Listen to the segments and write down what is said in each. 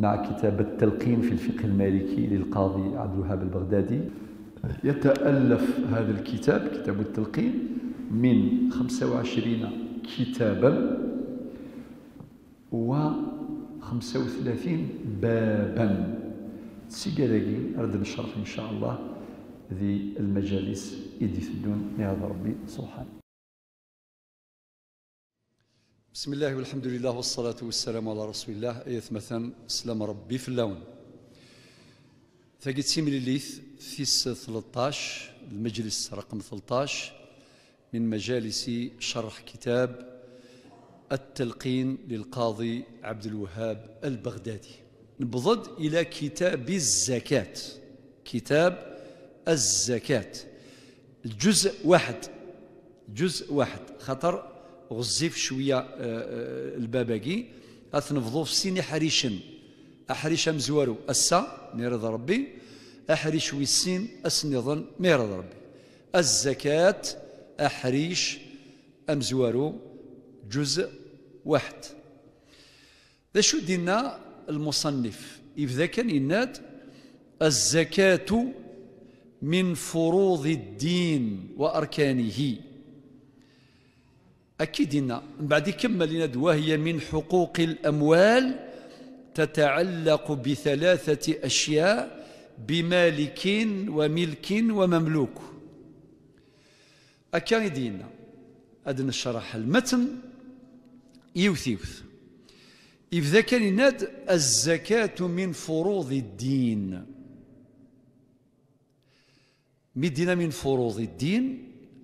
مع كتاب التلقين في الفقه المالكي للقاضي عبد الوهاب البغدادي يتألف هذا الكتاب كتاب التلقين من 25 كتابا و 35 بابا تسيقالاقي أرد الشرف إن شاء الله ذي المجالس إدي في الدون يا ربي سبحانه بسم الله والحمد لله والصلاة والسلام على رسول الله ايث مثلا سلام ربي في اللون ثقيت سيملي ليث ثيس 13 المجلس رقم 13 من مجالس شرح كتاب التلقين للقاضي عبد الوهاب البغدادي نبضد إلى كتاب الزكاة كتاب الزكاة الجزء واحد جزء واحد خطر غزيف شوية آه، آه، الباباكي أثنفضو في سيني حريشن أحريش مزوارو أسا ميرض ربي أحريش ويسين أسنظن ميرض ربي الزكاة أحريش أمزوارو جزء واحد ذا شو دينا المصنف إذا كان يناد الزكاة من فروض الدين وأركانه أكيد إن من بعد يكمل يناد وهي من حقوق الأموال تتعلق بثلاثة أشياء بمالك وملك ومملوك أكيد يدينا أدن الشرح المتن يوث يوث إذا كان يناد الزكاة من فروض الدين مدينا من فروض الدين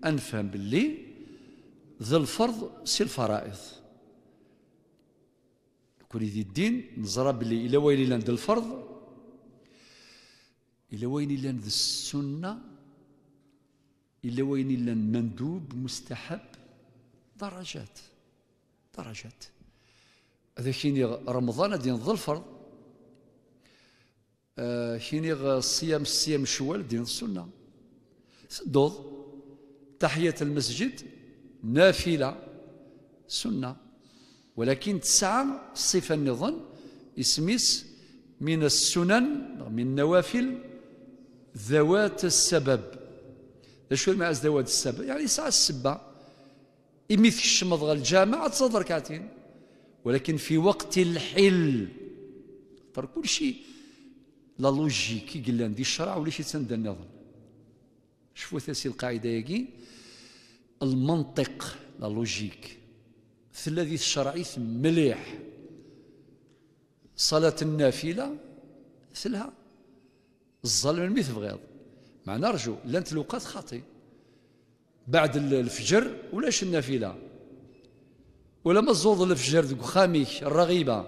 أنفهم باللي ذا الفرض سي الفرائض كل ذي الدين نزرى بلي إلى وين إلى ند الفرض إلى وين إلى ند السنة إلى وين إلى مندوب مستحب درجات درجات هذا كيني رمضان هذا نضل الفرض آه الصيام الصيام شوال دين السنة سدوض تحية المسجد نافلة سنة ولكن تسعة صفة النظام اسميس من السنن من النوافل ذوات السبب شو مع ذوات السبب يعني ساعة السبة إميث الشمض الجامعة تصدر كاتين ولكن في وقت الحل طر كل شيء لا لوجيك كي دي الشرع ولا شي تندى النظر شوفوا تاسي القاعدة ياكي المنطق لا لوجيك الذي الشرعي مليح صلاة النافلة ثلها الظلم المي بغيض مع نرجو لا الوقات خاطي بعد الفجر ولاش النافلة ولا ما الفجر ذوك خاميك الرغيبة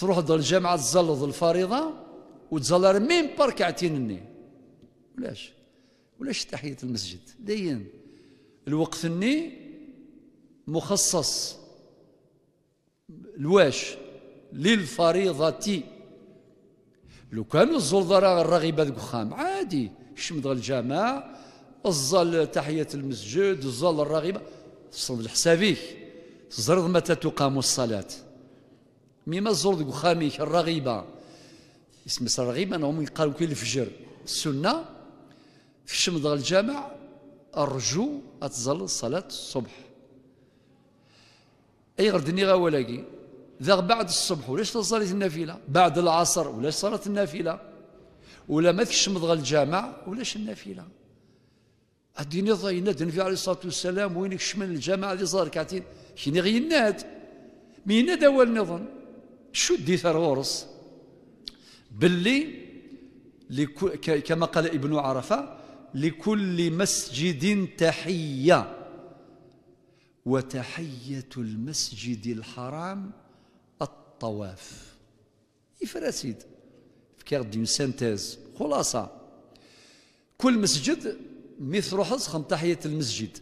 تروح ضل الجامعة تزلض الفريضة وتزلر ميم بركعتين ني ولاش ولاش تحية المسجد دين الوقت الني مخصص لواش للفريضة لو كان الزلطة الرغيبة دقخام عادي شمد الجامع الزل تحية المسجد الزل الرغيبة صل الحسابي زرد متى تقام الصلاة ميما زرد قخاميك الرغيبة اسم الرغيبة أنهم يقالوا كل الفجر السنة في شمد الجامع الرجوع أتظل صلاة الصبح أي غردني غوالاكي ذا بعد الصبح ولاش تصلي النافلة بعد العصر ولاش صلاة النافلة ولا ما فيش مضغ الجامع ولاش النافلة الدين ضيناد النبي عليه الصلاة والسلام وينك شمن الجامع اللي صار كعتين كيني غيناد ميناد أول نظن شو دي ثرورس باللي كما قال ابن عرفه لكل مسجد تحية وتحية المسجد الحرام الطواف في فكار دون سنتاز خلاصة كل مسجد مثل حظ خم تحية المسجد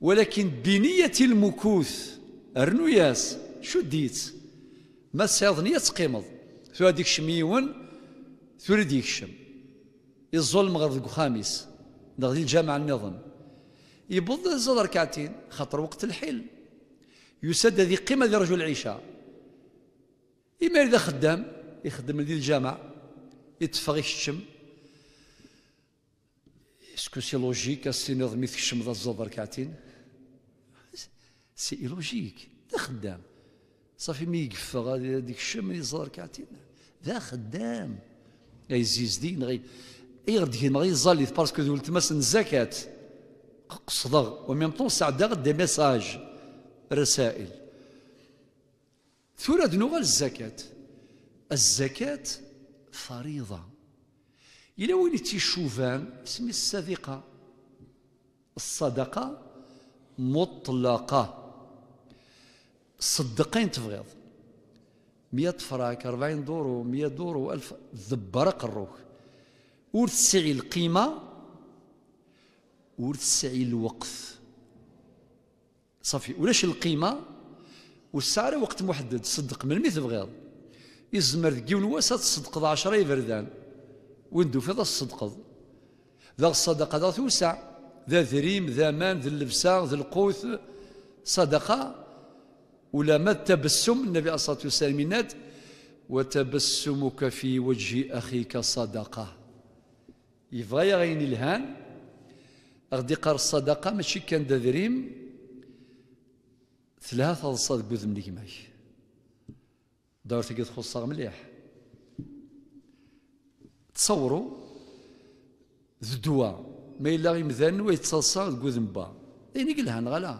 ولكن بنية المكوث رنوياس شو ديت ما سيظنية تقيمض ثو هذيك شميون ثو ديك الظلم غرض خامس غادي الجامع النظام يبض الزل ركعتين خاطر وقت الحل يسد ذي قيمة ذي رجل العشاء إما إذا خدام يخدم ذي الجامع يتفغ يشتم اسكو سي لوجيك السي نظمي تكشم ذا الزل ركعتين سي لوجيك ذا خدام صافي مي غادي ذيك الشم يزل ركعتين ذا خدام غيزيز دين غير ايغد كينا غيظليت باسكو دول تمس الزكاة قصدغ وميم طون سعدغ دي ميساج رسائل ثورة دنوغا الزكاة الزكاة فريضة إلا وين تيشوفان اسمي الصديقة الصدقة مطلقة صدقين تفغيض مئة فراك أربعين دورو مئة دورو ألف ذبرق الروح ور تسعي القيمة ور تسعي الوقت صافي ولاش القيمة والسعر وقت محدد صدق من ميت تبغيض يزمر دقي ونواسة تصدقض عشرة يبردان وندو فيض الصدق ذا الصدقة ذا توسع ذا ذريم ذا مان ذا اللبسة ذا القوث صدقة ولا ما التبسم النبي عليه الصلاة والسلام وتبسمك في وجه أخيك صدقه يبغى غاين الهان غدي قار الصدقة ماشي كان دريم ثلاثة صاد بوذ من تلقى دارتك الصاغ مليح تصوروا ذو الدواء ما إلا غيمذان ويتصلصا دك وذن با يعني قالها نغلا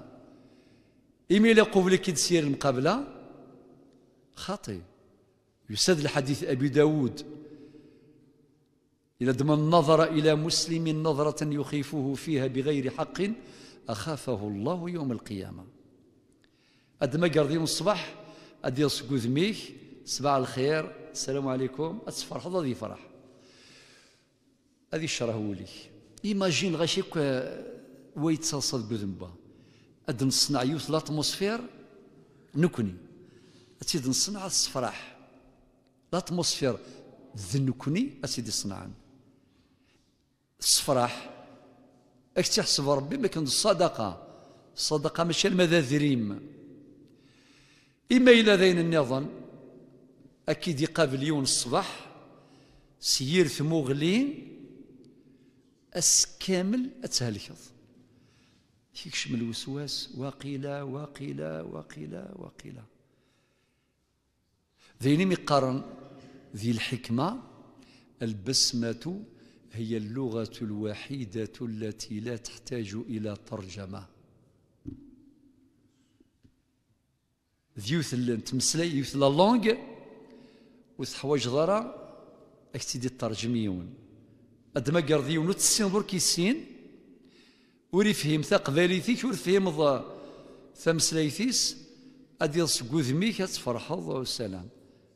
إمي إلا قبل كي تسير المقابلة خاطي يسد الحديث أبي داود إذا من نظر إلى مسلم نظرة يخيفه فيها بغير حق أخافه الله يوم القيامة أدما قردين الصباح أدي يسقوذ ميه صباح الخير السلام عليكم أتفرح هذا فرح هذه الشرع ولي إيماجين غاشيك ويتصاصد بذنبه أد نصنع يوث لاتموسفير نكني أتيد نصنع الصفراح لاتموسفير ذنكني أسيدي صنعان تصفرح اش تحسب ربي ما كنت الصدقة الصدقة ماشي المدى ذريم إما إلى ذين النظام أكيد يقابل يوم الصباح سير ثموغلين أس كامل أتهلكض يكشم الوسواس وقيلا وقيلا وقيلا وقيلا ذيني مقارن ذي الحكمة البسمة هي اللغة الوحيدة التي لا تحتاج إلى ترجمة ديوث تمسلي يوث لا لونغ وتحواج ضرا اكتدي الترجميون ادما كارديون قرض يونو كيسين برك يسين وري فهم تقباليتيك ور فهم ثمسليثيس ادي سكوذميك تفرحض والسلام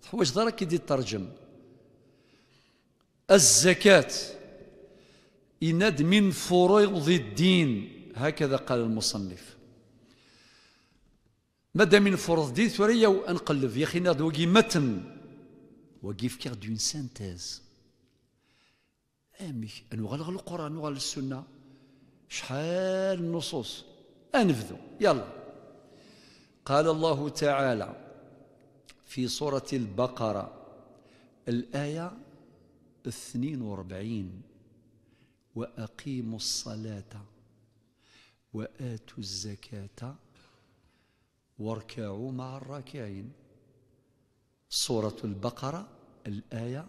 تحواج ضرا كيدي الترجم الزكاه إند من فروض الدين هكذا قال المصنف مادا من فروض الدين ثريا وانقلب يا أخي ناد وقي متن وقي فكر دون سانتيز امي أنوغل القرآن وغل السنة شحال النصوص أنفذوا يلا قال الله تعالى في سورة البقرة الآية 42 واقيموا الصلاه واتوا الزكاه واركعوا مع الراكعين سوره البقره الايه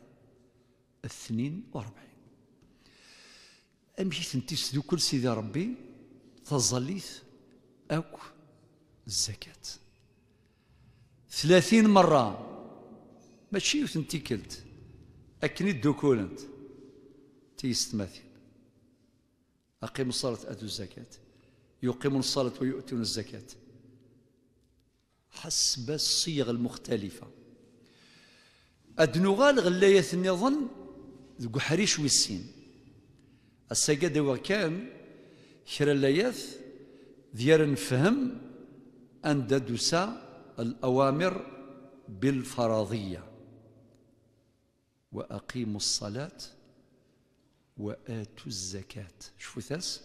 42 امشي تنتسدو كل سيدي ربي تظليث اك الزكاه ثلاثين مره ماشي وثنتي كلت اكني تيست ماثي أقيموا الصلاة أتوا الزكاة يقيمون الصلاة ويؤتون الزكاة حسب الصيغ المختلفة أدنغال غلاية النظن ذو حريش ويسين السجادة وكان كرا لايث ديال نفهم أن دوسا الأوامر بالفرضية وأقيموا الصلاة وآتوا الزكاة شوفوا ثاس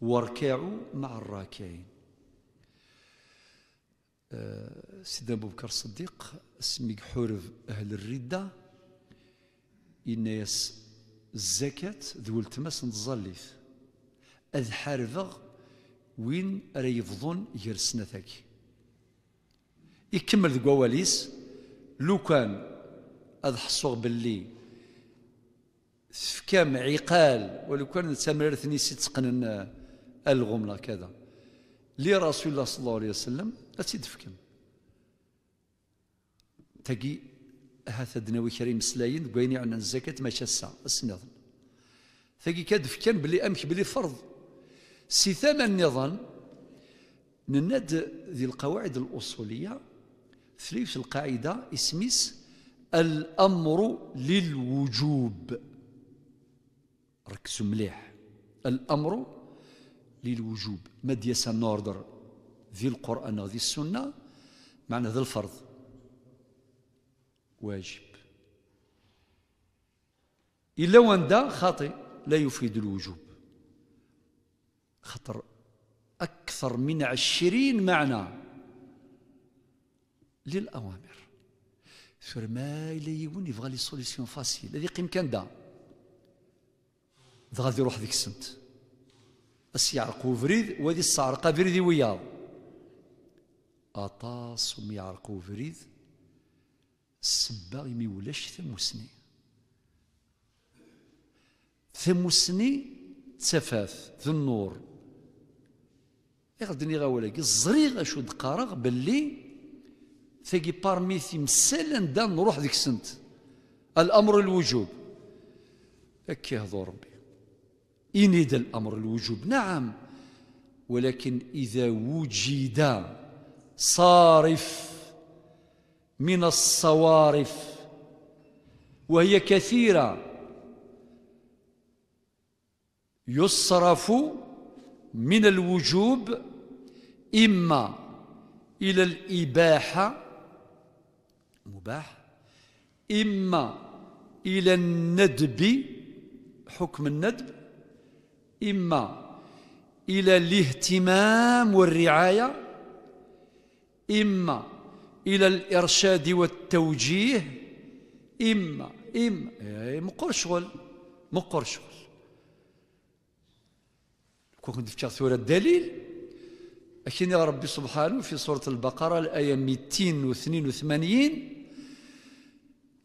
واركعوا مع الراكعين آه، سيدنا أبو بكر الصديق سميك حورف أهل الردة يس الزكاة ذو التماس نتظليث أذ حارفغ وين راه يفضون يرسنا سنتك يكمل ذو واليس لو كان أذ حصوغ باللي سفكام عقال ولو كان سمرثني ثني ست قنن الغملة كذا لي رسول الله صلى الله عليه وسلم لا تدفكم تقي هذا دناوي كريم سلاين قويني عن الزكاة ماشي الساعة السنظن ثقي كدفكان بلي أمك بلي فرض سي ثمن نظن نناد ذي القواعد الأصولية ثلاث القاعدة اسميس الأمر للوجوب ركزوا مليح الأمر للوجوب مديس نوردر ذي القرآن وذي السنة معنى ذي الفرض واجب إلا وان دا خاطئ لا يفيد الوجوب خطر أكثر من عشرين معنى للأوامر سور ما يبون يبغى لي سوليسيون فاسيل هذه قيم كان دا ذا غادي يروح ذيك السمت السي يعرقو فريد وادي الصعرقة فريدي وياه أطاس يعرقو فريد السبه يمي ولاش ثموسني ثموسني تفاف ذو النور يغدني غاولاك الزريغ اشو دقارغ باللي ثقي بارمي تمثال دا نروح ديك السنت الامر الوجوب هكا يهضر ربي إن يد الأمر الوجوب نعم ولكن إذا وجد صارف من الصوارف وهي كثيرة يصرف من الوجوب إما إلى الإباحة مباح إما إلى الندب حكم الندب إما إلى الاهتمام والرعاية إما إلى الإرشاد والتوجيه إما إما إيه، مقر شغل مقر شغل كون كنت في سورة الدليل أكيني ربي سبحانه في سورة البقرة الآية 282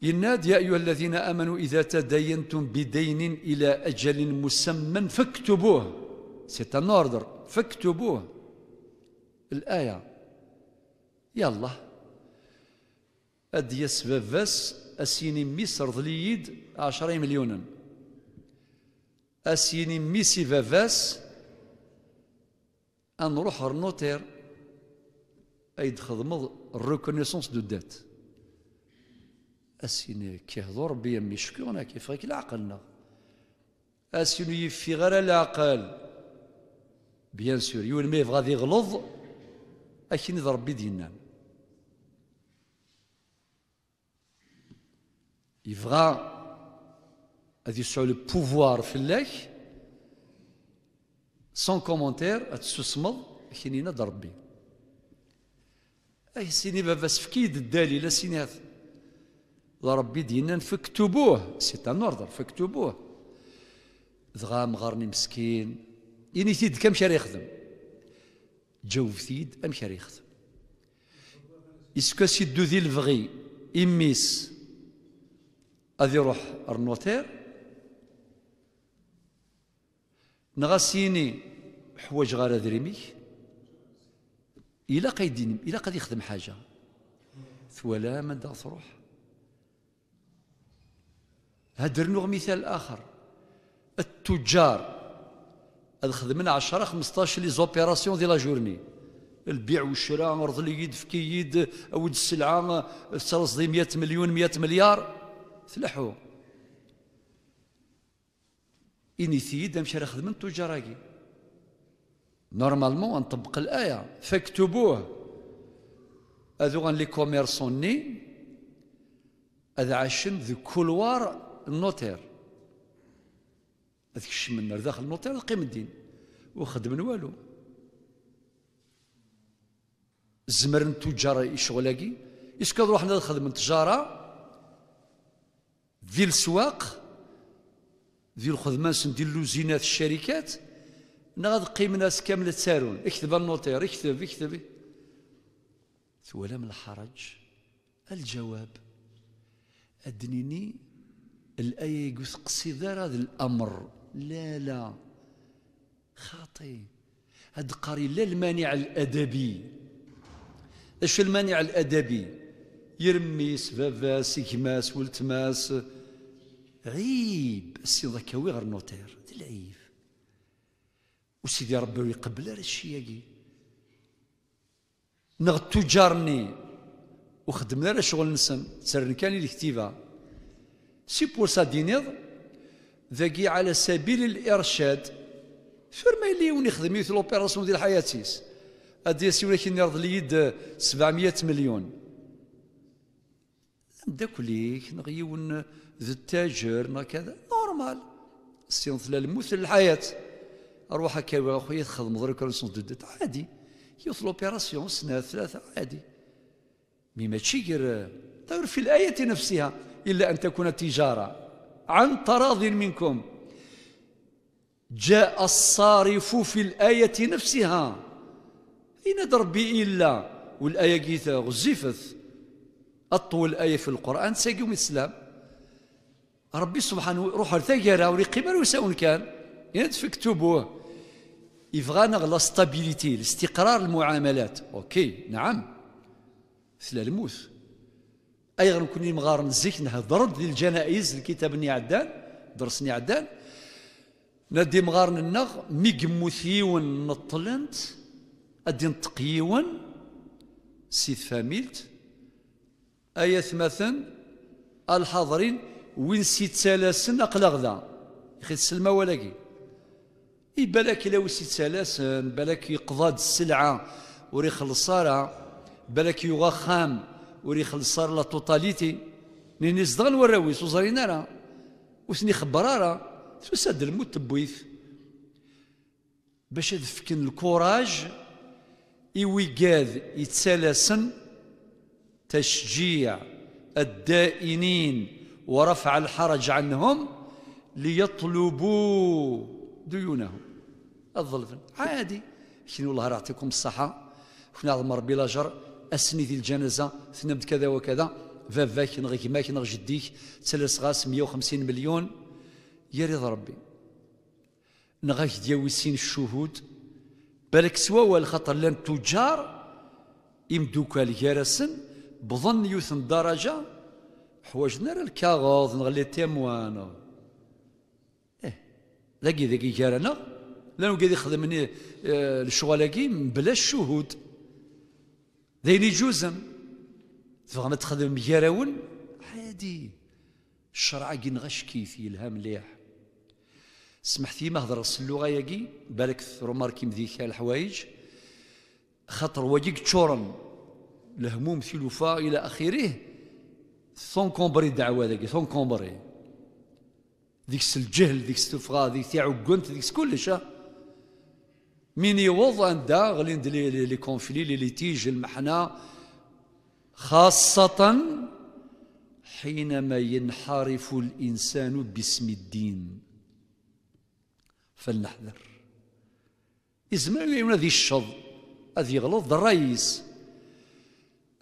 يناد يا أيها الذين آمنوا إذا تدينتم بدين إلى أجل مسمى فاكتبوه سيت ان اوردر فاكتبوه الآية يلا أدي سباباس أسيني ميس ضليد عشرين مليونا أسيني ميسي فافاس أنروح رنوتير أيد خدمض الريكونيسونس دو ديت اسين كيهضر ربي مشكورنا كيف غيك العقلنا اسين يفي غير العقل بيان سور يون ما يبغى يغلظ اكن ربي دينا يفغا غادي يسعوا لو بوفوار فلاك سون كومونتير تسوسمض كينينا ربي اي سيني بابا سفكيد الدليل سيني هذا لا ربي دينا فاكتبوه سي ان اوردر فاكتبوه دغا مغارني مسكين يعني تيد كم شاري يخدم جاوب تيد ام شاري يخدم اسكو دو ذي الفغي اميس اذي روح ارنوتير نغاسيني حوايج غير دريمي الا قايدين الا قد يخدم حاجه ثولا من تروح هدرنو مثال آخر التجار خدمنا 10 15 لي زوبيراسيون ديال لا جورني البيع والشراء عرض يد في كيد اود السلعه سرص دي 100 مليون 100 مليار تلحو اني سيد امشي راه خدمت تجاراكي نورمالمون نطبق الايه فاكتبوه هذو غن لي كوميرسوني هذا عاشن ذو كولوار النوتير هذاك تكشم النار داخل النوتير تقيم الدين وخدم من والو زمر التجار يشغلاكي اسكو نروح نخدم التجاره ذي السواق ذي الخدمات ندير لوزينات الشركات انا غاد قيم ناس كامله تسارون اكتب النوتير اكتب اكتب من الحرج الجواب أدنيني الآية يقول قصد هذا الأمر لا لا خاطئ هاد قاري لا المانع الأدبي اش المانع الأدبي يرمي سفافاس يكماس ولتماس عيب السي ذكاوي غير نوتير العيب وسيدي ربي يقبل هذا الشياكي نغتو جارني وخدمنا شغل نسم سرن كان الكتيبه سي بور سا دينيض ذاكي على سبيل الارشاد فرما اللي ونخدم في لوبيراسيون ديال حياتيس هادي سي كي نرض ليد 700 مليون مداكليك نغيون ذا التاجر كذا نورمال استنطلا المثل الحياة روح هكا اخويا تخدم ضروري كان ديت عادي يوث لوبيراسيون سنه ثلاثه عادي مي ماشي غير طير في الايه نفسها إلا أن تكون تجارة عن تراض منكم جاء الصارف في الآية نفسها إن دربي إلا والآية قيثة غزفت أطول آية في القرآن سيقوم الإسلام ربي سبحانه روح ثقرة ورقيمة وساون كان ينتفك تكتبوه يبغانا لا ستابيليتي الاستقرار المعاملات اوكي نعم سلا الموت غير كوني مغار نزيك نهضر للجنائز الكتاب ني عدان درس ني عدان نادي مغار النغ مي نطلنت أدي نتقيون سيد فاميلت اي ثمثن الحاضرين وين سيد سلاسن أقلغ غدا يخي السلمة ولاقي إي بالك إلا وسيد سلاسن بالاك يقضى السلعة وريخلصارة بالك يغا خام وري خلصار لا توتاليتي نيني صدغ الوراويس وزرينا راه وسني خبرارا ساد الموت تبويف باش تفكن الكوراج إويقاذ يتسالسن تشجيع الدائنين ورفع الحرج عنهم ليطلبوا ديونهم الظلفن عادي شنو الله يعطيكم الصحة شنو عظم ربي لاجر أسني الجنازة تنمت كذا وكذا فافاك نغ كيماك نغ جديك تسلس غاس 150 مليون يا رضا ربي نغاك دياوي سين الشهود بالك سوا والخطر لان تجار يمدوكا يارسن بظن يوثن درجة حواجنا راه الكاغوض نغلي تيموان ايه لاقي ذاك جارنا لانه قاعد يخدمني آه، الشغل هاكي بلا الشهود ذا اللي جوزم تبغى تخدم جراون عادي الشرع كي نغش كيف يلها مليح سمحتي ما هضر اللغه ياكي بالك روماركي مذيك الحوايج خاطر وجيك تشورن الهموم الوفاء الى اخره سون كومبري الدعوه ذاك سون كومبري ديكس الجهل ديك التفغا ديك تاع ديك كلش من يوض عند لي كونفلي لي ليتيج المحنة خاصة حينما ينحرف الإنسان باسم الدين فلنحذر إزمان يعون ذي الشظ هذه غلط الرئيس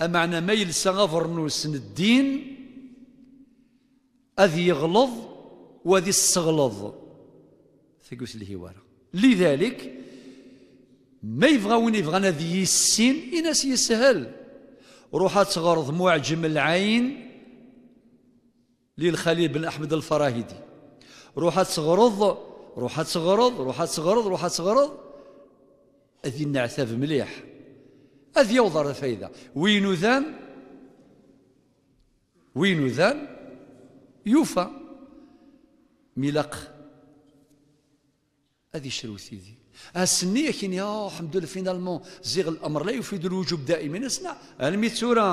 أمعنى ما يلسى غفرنوس الدين أذي يغلظ وذي السغلظ ثقوس الهوارة لذلك ما يبغى وين يبغى ذي السين إناس يسهل روح تغرض معجم العين للخليل بن أحمد الفراهيدي روح تغرض روح تغرض روح تغرض روح تغرض هذه نعتاف مليح هذه يوضر الفايدة وين ذان وين ذان يوفى ملق هذه شروثي سيدي اسني كين يا الحمد لله فينالمون زيغ الامر لا يفيد الوجوب دائما اسمع الميتورا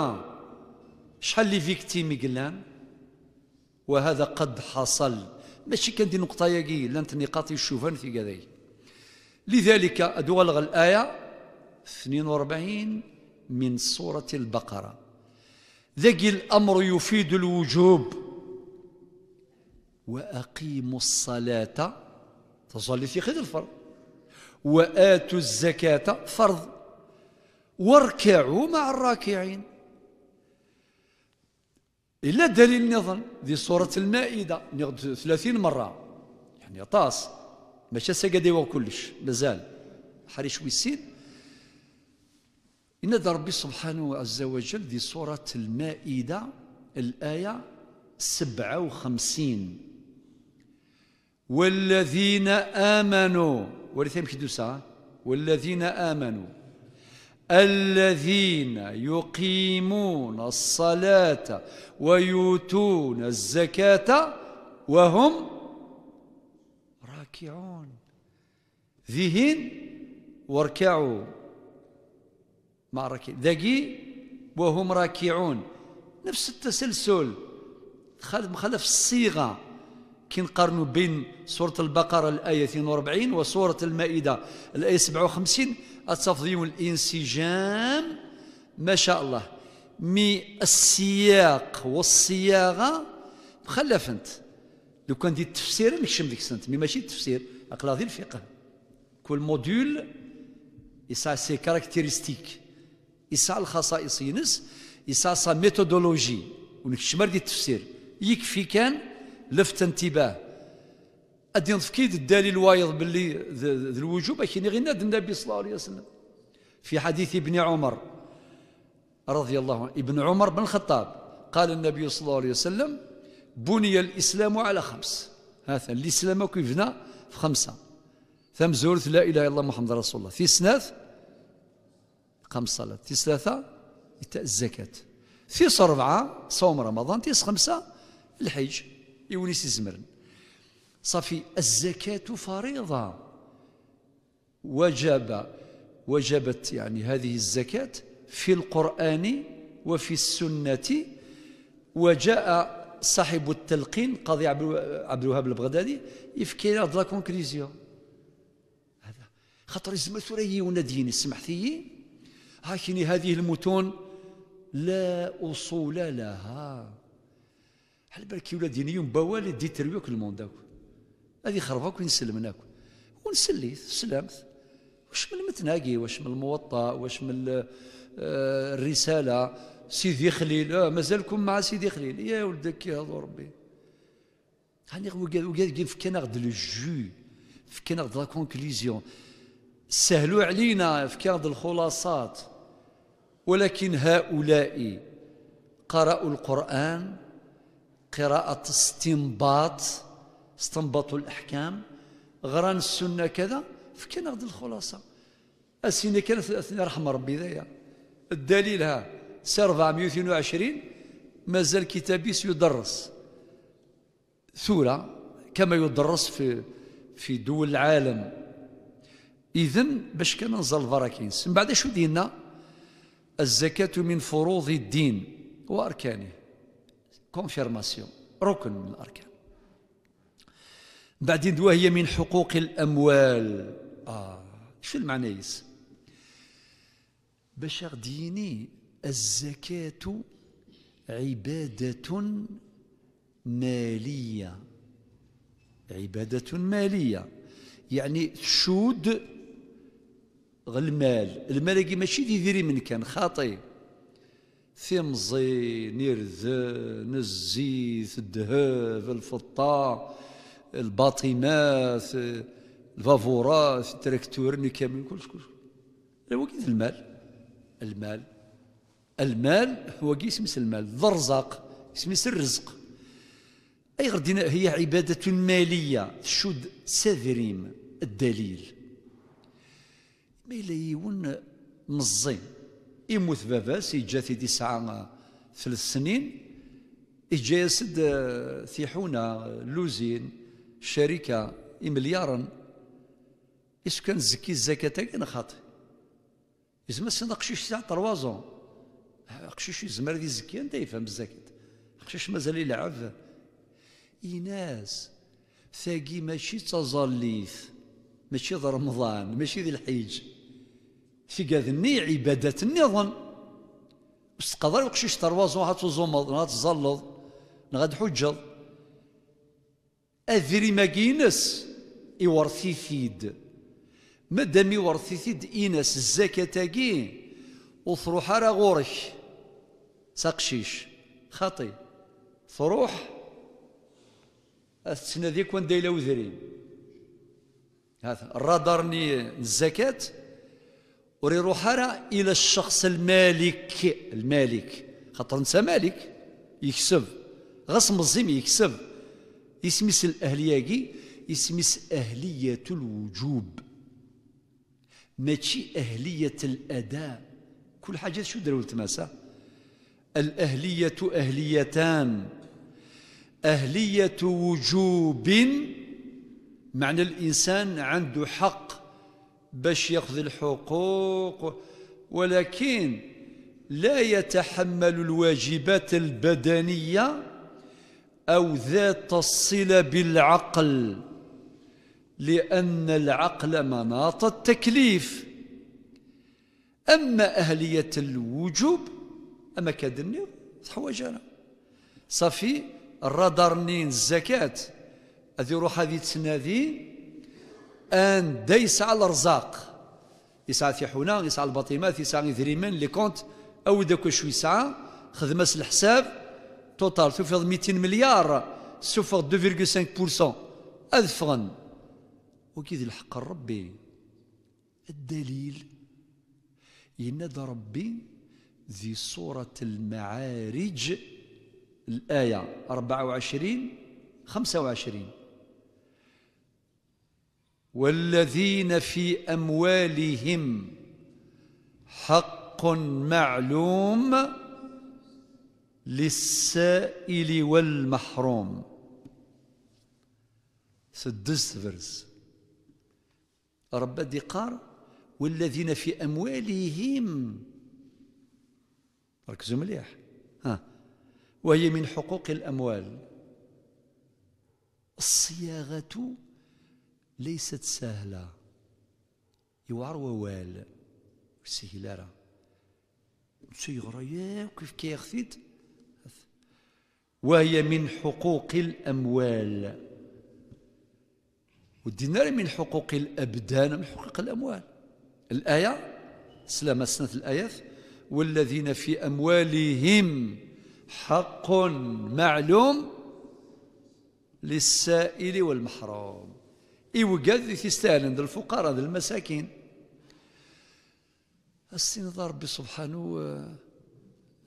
شحال لي فيكتيمي قلان وهذا قد حصل ماشي كان دي نقطه ياكي لانت نقاط الشوفان في كذاي لذلك ادولغ الايه 42 من سوره البقره ذاك الامر يفيد الوجوب واقيموا الصلاه تصلي في خير الفرض وآتوا الزكاة فرض واركعوا مع الراكعين إلا دليل النظام دي سورة المائدة 30 مرة يعني طاس ماشي سجدي وكلش مازال حريش ويسين إن ربي سبحانه عز وجل دي سورة المائدة الآية 57 والذين آمنوا ورثهم كدوسا والذين آمنوا الذين يقيمون الصلاة ويؤتون الزكاة وهم راكعون ذهن واركعوا مع راكع ذقي وهم راكعون نفس التسلسل خلف الصيغه كي نقارنوا بين سورة البقرة الآية 42 وسورة المائدة الآية 57 التفضيل الانسجام ما شاء الله مي السياق والصياغة مخلف انت لو كان دي التفسير نكشم ديك السنت مي ماشي التفسير اقلا دي الفقه كل موديول يسع سي كاركتيرستيك يسع الخصائص ينس يسع سا ميثودولوجي ونكشمر دي التفسير يكفي كان لفت انتباه ادي نفكيد الدليل وايض باللي الوجوب الوجوب غير غناد النبي صلى الله عليه وسلم في حديث ابن عمر رضي الله عنه ابن عمر بن الخطاب قال النبي صلى الله عليه وسلم بني الإسلام على خمس هذا الإسلام كيفنا في خمسة ثم زورت لا إله إلا الله محمد رسول الله في سناث خمس صلاه في ثلاثة الزكاة في أربعة صوم رمضان في خمسة الحج يونس الزمرن صافي الزكاة فريضة وجب وجبت يعني هذه الزكاة في القرآن وفي السنة وجاء صاحب التلقين قاضي عبد الوهاب البغدادي يفكي لنا لا كونكليزيون هذا خاطر يزمر ثري وناديني سمحتي هاكيني هذه المتون لا أصول لها على بالك ولا دينيون بوالد دي ترويك المونداك هذه خرفك ونسلمناك ونسليت سلامت واش من المتناقي واش من الموطا واش من آه، الرساله سيدي خليل اه مازالكم مع سيدي خليل يا ولدك يا ربي هاني وقال كان غد لو جو كان غد لا كونكليزيون سهلوا علينا في غد الخلاصات ولكن هؤلاء قرأوا القرآن قراءة استنباط استنبطوا الأحكام غران السنة كذا فكان غد الخلاصة السنة كانت أثناء رحمة ربي ذايا الدليل ها سير 422 مازال كتابيس يدرس ثورة كما يدرس في في دول العالم إذا باش كان نزل البراكين من بعد شو دينا الزكاة من فروض الدين وأركانه كونفيرماسيون ركن من الاركان بعدين وهي من حقوق الاموال اه شو المعنى يس باش ديني الزكاه عباده ماليه عباده ماليه يعني تشود المال المال ماشي ديري من كان خاطئ ثمزي يرذان نزيث الذهب الفطاع الباطنات الفافورات التراكتور كاملين كلش كلش هو كيس المال المال المال هو كيس المال الرزق اسمس الرزق اي غدينا هي عباده ماليه تشد سافريم الدليل ما الا يون مزين يموت سي جا في تسعة ثلاث سنين إجا يسد في آه، حونة آه، لوزين شركة مليارا إيش كان زكي الزكاة كان خاطئ إذا مثلا قشيش تاع طروازون قشيش يزمر ذي زكي أنت يفهم الزكاة قشيش مازال يلعب إيناس ثاقي ماشي تظليث ماشي ذا رمضان ماشي ذي الحيج في تيقاذني عبادات النظام استقدر يقشيش تزمض وها تزلض نغاد حجض أذري فيد مدام مادام فيد إيناس الزكاة تاقي وثروح راه غورك ساقشيش خاطي ثروح أثنى ذيك وان دايلا وذرين هذا الرادارني الزكاة وريروح الى الشخص المالك المالك خاطر انت مالك يكسب غصم الزيم يكسب يسميس الاهلياكي يسميس اهليه الوجوب ماشي اهليه الاداء كل حاجه شو داروا التماسه الاهليه اهليتان اهليه وجوب معنى الانسان عنده حق باش يقضي الحقوق ولكن لا يتحمل الواجبات البدنيه او ذات الصله بالعقل لان العقل مناط التكليف اما اهليه الوجوب اما كدني حوايج صافي الرادار نين الزكاه هذه روح هذه تنادين ان على الرزاق يسعى في حنا يسعى البطيمات يسعى ذريمن لي كونت او داك شو يسعى خدمس الحساب توتال سوف 200 مليار سوف 2.5% هذا فغن وكي ذي الحق ربي الدليل ينادى ربي ذي سورة المعارج الآية 24 25 والذين في أموالهم حق معلوم للسائل والمحروم سدس فرز رب قار والذين في أموالهم ركزوا مليح ها وهي من حقوق الأموال الصياغة ليست سهلة يوعر ووال سهلة راه سيغرى كيف كيغثيت وهي من حقوق الأموال والدينار من حقوق الأبدان من حقوق الأموال الآية سلام سنة الآيات والذين في أموالهم حق معلوم للسائل والمحروم وقال يستاهل تستاهلن الفقراء المساكين المساكين السين ربي سبحانه آه،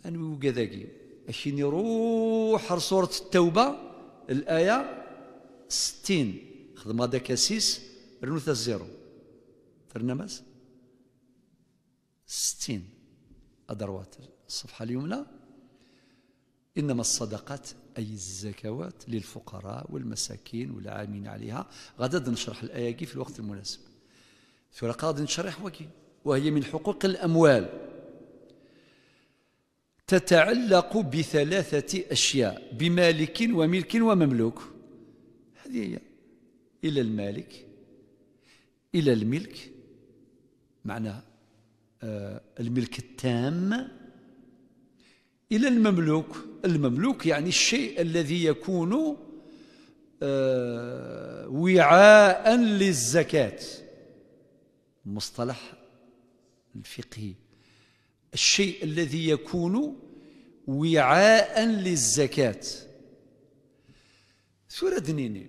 أنوي ذاكي أشين يروح لسورة التوبة الآية 60 خدم هذا كاسيس رنوثة الزيرو ترنمس 60 أدروات الصفحة اليمنى إنما الصدقات أي الزكوات للفقراء والمساكين والعاملين عليها غدا نشرح الآية في الوقت المناسب في غادي نشرح وكي وهي من حقوق الأموال تتعلق بثلاثة أشياء بمالك وملك ومملوك هذه هي إلى المالك إلى الملك معنى آه، الملك التام إلى المملوك المملوك يعني الشيء الذي يكون آه، وعاء للزكاة مصطلح الفقهي الشيء الذي يكون وعاء للزكاة سورة دنيني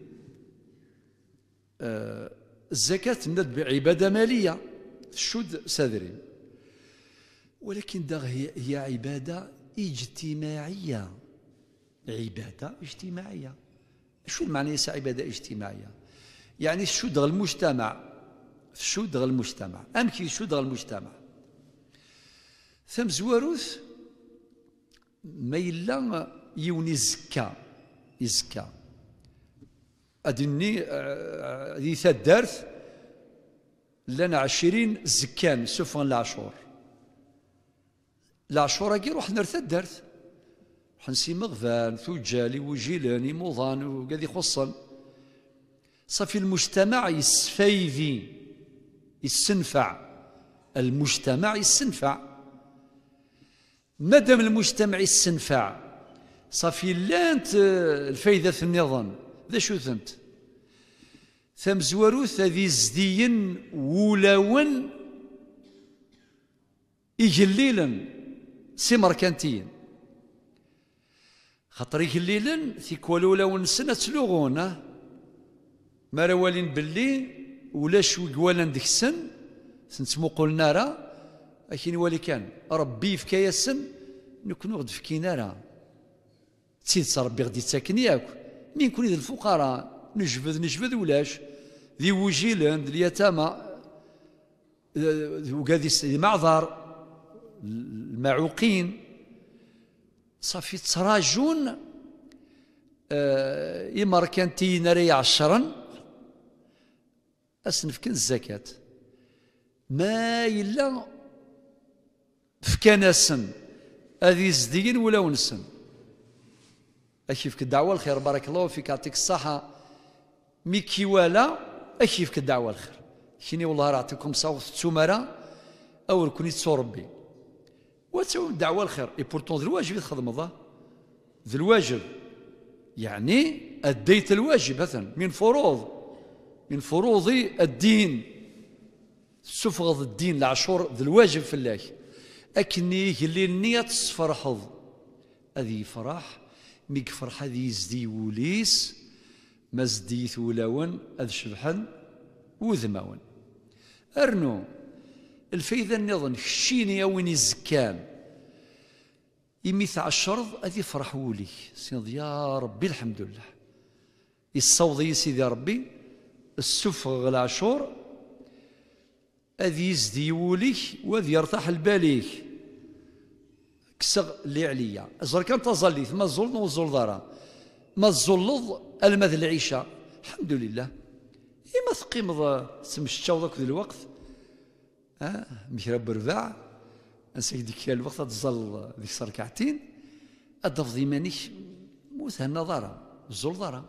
آه، الزكاة ند بعبادة مالية شد سادري ولكن ده هي عبادة اجتماعية عبادة اجتماعية شو المعنى يسا عبادة اجتماعية يعني شو دغ المجتمع شو دغ المجتمع أمكي شو دغ المجتمع ثم زواروث ما يلا يوني زكا زكا أدني آه، آه، ذي ثدارث لنا عشرين زكان سفن العشور العشورة روح نرث الدرث روح نسي مغفان ثجالي وجيلاني موضان وكادي خصن صافي المجتمع يسفيفي يسنفع المجتمع يسنفع مادام المجتمع يسنفع صافي لانت الفايدة في النظام ذا شو ثنت ثم زواروث ذي زديين ولون إجليلا سي مركانتيين خاطريك في كوالو لو ونسنا تلوغونا آه. ما روالين باللي ولا شو قوالا ديك السن سنتموقل راه اكين والي كان ربي فكايا السن نكونو غد فكينا راه تسيد ربي غدي تاكن ياك مين كون الفقراء نجبد نجبد ولاش ذي وجيلن اليتامى آه، وكادي معذر المعوقين صافي تراجون اي آه، ماركان كان تينا عشرا أسنفكن الزكاة ما إلا فكان السن هذه زدين ولا ونسن أكيفك الدعوة الخير بارك الله فيك يعطيك الصحة ميكي ولا والا أكيفك الدعوة الخير شني والله راه عطيكم صوت سمره أو ركني تصور بيه وتسوي الدعوة الخير اي بورتون الواجب تخدم الله الواجب يعني أديت الواجب مثلا من فروض من فروض الدين سفغض الدين العشور الواجب في الله أكني اللي النية تصفرحض هذه فرح ميك فرح هذه يزدي وليس ما زديت ولون أذ شبحن وذماون أرنو الفايدة النظن خشيني يا وين الزكام يمي على الشرض أذي فرح ولي سيد يا ربي الحمد لله يصوض يا سيدي ربي السفغ العشور أذي يزدي ولي وهذه يرتاح الباليه كسغ اللي عليا زر كان تظلي ما الزلط والزل دارا ما الزلط المذ العيشة الحمد لله إما إيه تقيم تمشى وذاك الوقت أه؟ مشرا برباع انسى ديك الوقت تظل ديك سركعتين الضفض مانيش موسى النظاره زول ضرة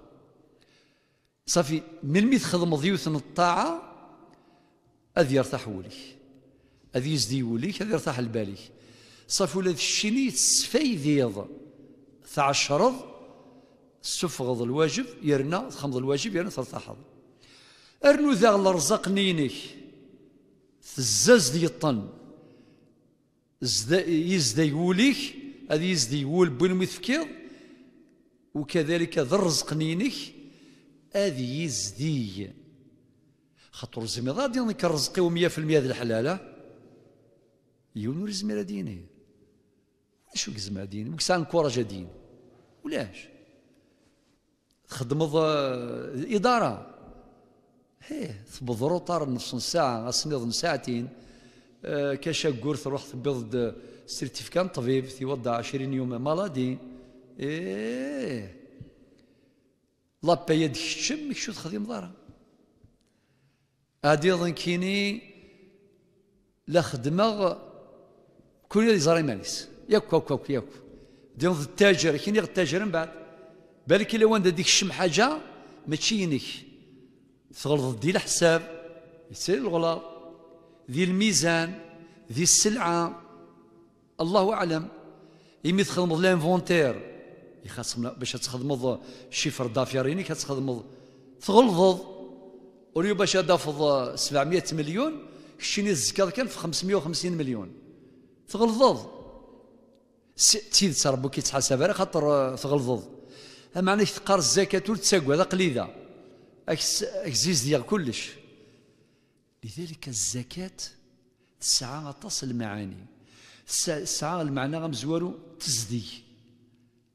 صافي من ميت تخدم ضيوثن الطاعة أذ يرتاح وليك أذ يزدي وليك أذ يرتاح الباليك صافي ولاد الشيني ديض تاع الشرض سفغض الواجب يرنا خمض الواجب يرنا ترتاح أرنو ذا الرزق نينيك تزاز دي الطن يزدى يوليك هذا يزدي يول بين مثكير وكذلك ذا الرزق نينك هذا يزدي خاطر زمي غادي نك الرزق 100% ذي الحلاله يوم ور ديني شو كزما ديني وكسان كوراج ديني ولاش خدمة إدارة ايه ثبت روطار نص ساعه غاسنيض ساعتين آه كشاكور تروح تبيض سيرتيفيكان طبيب تيوضع 20 يوم مالادي ايه لابا يدك تشم شو تخدم دارا هادي اظن كيني لا خدمه كل زاري ماليس ياك ياك ياك ياك ديون التاجر كيني التاجر من بعد بالك الا وند ديك الشم حاجه ماشي تشينيش تغلط دي الحساب يصير الغلط ذي الميزان ذي السلعة الله أعلم إمي تخدم لانفونتير يخاصم باش تخدمض شيفر دافياريني كتخدمض تغلط وريو باش دافض 700 مليون كشيني الزكاة كان في 550 مليون تغلط تيد ربك كيتحاسب على خاطر هذا معناك تقار الزكاة وتساقوا هذا قليده أكزيز ديال كلش لذلك الزكاة تسعى تصل المعاني تسعى المعنى غمزوالو تزدي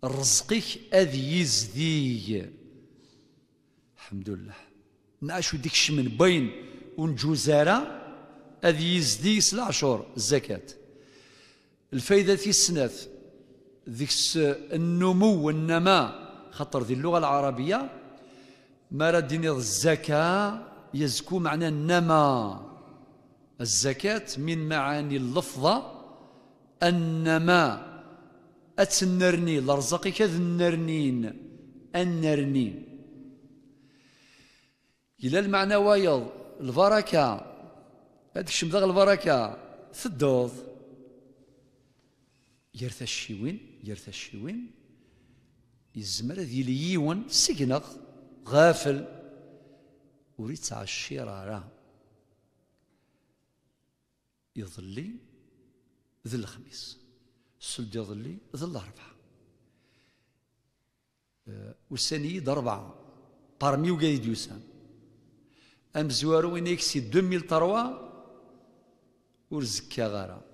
رزقك أذي يزدي الحمد لله نعاشو ديك الشمن بين ونجوزارة أذي يزدي شهور الزكاة الفايدة في السنات ذيك النمو والنماء خطر ذي اللغة العربية ما الزكاة يزكو معنى النما الزكاة من معاني اللفظة النما أتنرني لرزقك ذنرنين النرني إلى المعنى ويض البركة هذيك الشمدغ البركة ثدوض يرثى الشيوين يرثى الشيوين يزمر ذي ليون سيكنغ غافل وريت عشيرة الشرارة يظلي ذي الخميس السلد يظلي ذي الأربعة والسنيد أربعة بارمي وقايد يوسام أم زوارو وين يكسي دميل تروا ورزكا غارة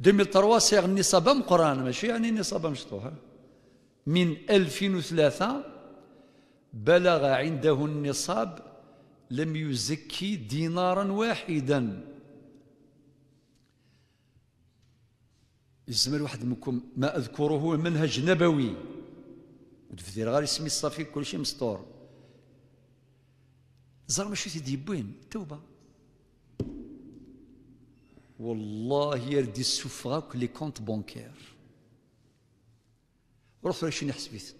دميل تروا سيغ النصابة مقران ماشي يعني النصابة مشطوها من 2003 بلغ عنده النصاب لم يزكي دينارا واحدا يزمر واحد منكم ما أذكره منهج نبوي ودفدير غير اسمي الصافي كل شيء مستور زار ماشي تيدي بوين توبة والله يردي السفغة لي كونت بونكير روح شنو حسبيت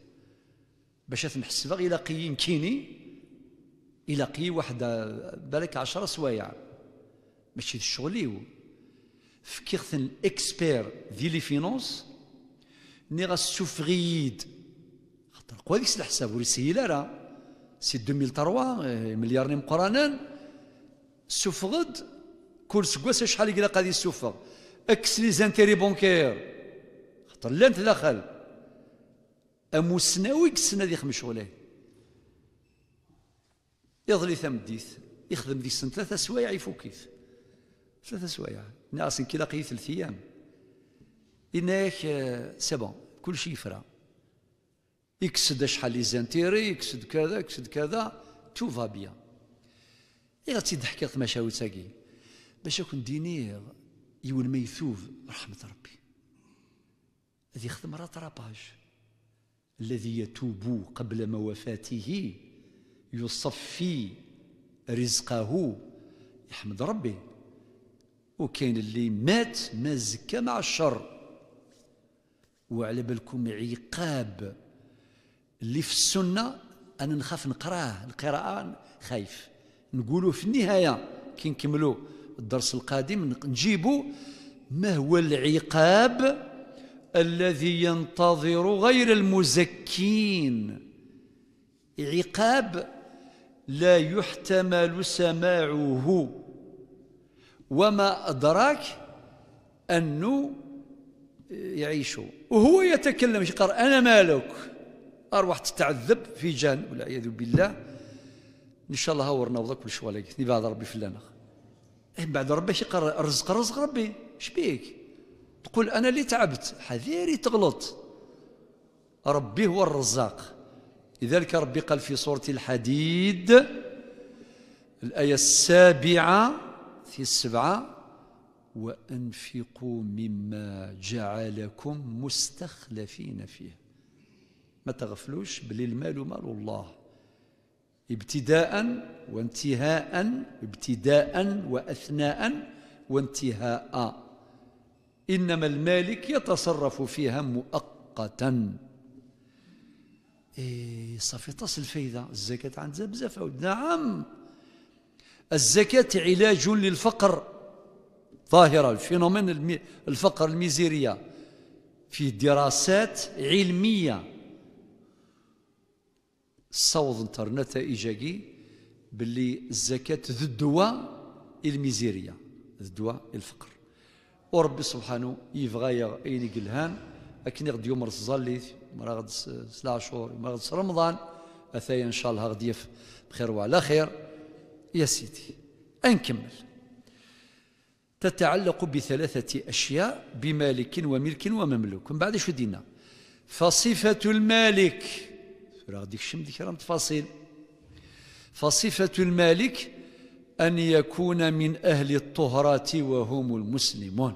باش تنحس باغي قيين كيني الى قي واحد بالك 10 سوايع ماشي الشغليو فكيخت اكسبير دي لي فينونس ني غاسوفغيد خاطر قوا ديك الحساب ولي راه سي 2003 آه، مليار قرانان سوفغد كل سكواس شحال يقلا قادي يسوفغ اكس لي زانتيري بونكير خاطر لا تدخل أمسناوي كسنا ذي خمس شغلاه يضلي ثمديث يخدم ذي سن ثلاثة سوايع يفوكيث ثلاثة سوايع ناس كي لاقيه ثلاث أيام إناك آه، سبا كل شيء يفرى يكسد شحال لي زانتيري يكسد كذا يكسد كذا تو فا بيان إلا ما شاو تاكي باش يكون دينير يول ما يثوب رحمة ربي هذه يخدم راه طراباج الذي يتوب قبل موافاته يصفي رزقه يحمد ربي وكاين اللي مات ما زكى مع الشر وعلى بالكم عقاب اللي في السنه انا نخاف نقراه القراءه خايف نقولوا في النهايه كي نكملوا الدرس القادم نجيبوا ما هو العقاب الذي ينتظر غير المزكين عقاب لا يحتمل سماعه وما أدراك أنه يعيش وهو يتكلم قال أنا مالك أروح تتعذب في جان والعياذ بالله إن شاء الله هور نوضك كل شوالك بعد ربي فلانه إيه، بعد ربي شي قال رزق رزق ربي شبيك تقول أنا اللي تعبت حذيري تغلط ربي هو الرزاق لذلك ربي قال في سورة الحديد الآية السابعة في السبعة وأنفقوا مما جعلكم مستخلفين فيه ما تغفلوش بلي المال مال الله ابتداء وانتهاء ابتداء وأثناء وانتهاء إنما المالك يتصرف فيها مؤقتا إيه صافي تصل الفايدة الزكاة عندها بزاف نعم الزكاة علاج للفقر ظاهرة الفينومين الفقر الميزيرية في دراسات علمية صوت نتر نتائجه باللي الزكاة ذو الدواء الميزيرية ذو الدواء الفقر وربي سبحانه يبغى اين قلهان أكني غد يوم الزليث مرا غد سلا شهور مرا غد رمضان اثايا ان شاء الله غد بخير وعلى خير يا سيدي أنكمل تتعلق بثلاثة أشياء بمالك وملك ومملوك من بعد شو دينا فصفة المالك راه ديك الشم ديك راه فصفة المالك أن يكون من أهل الطهرة وهم المسلمون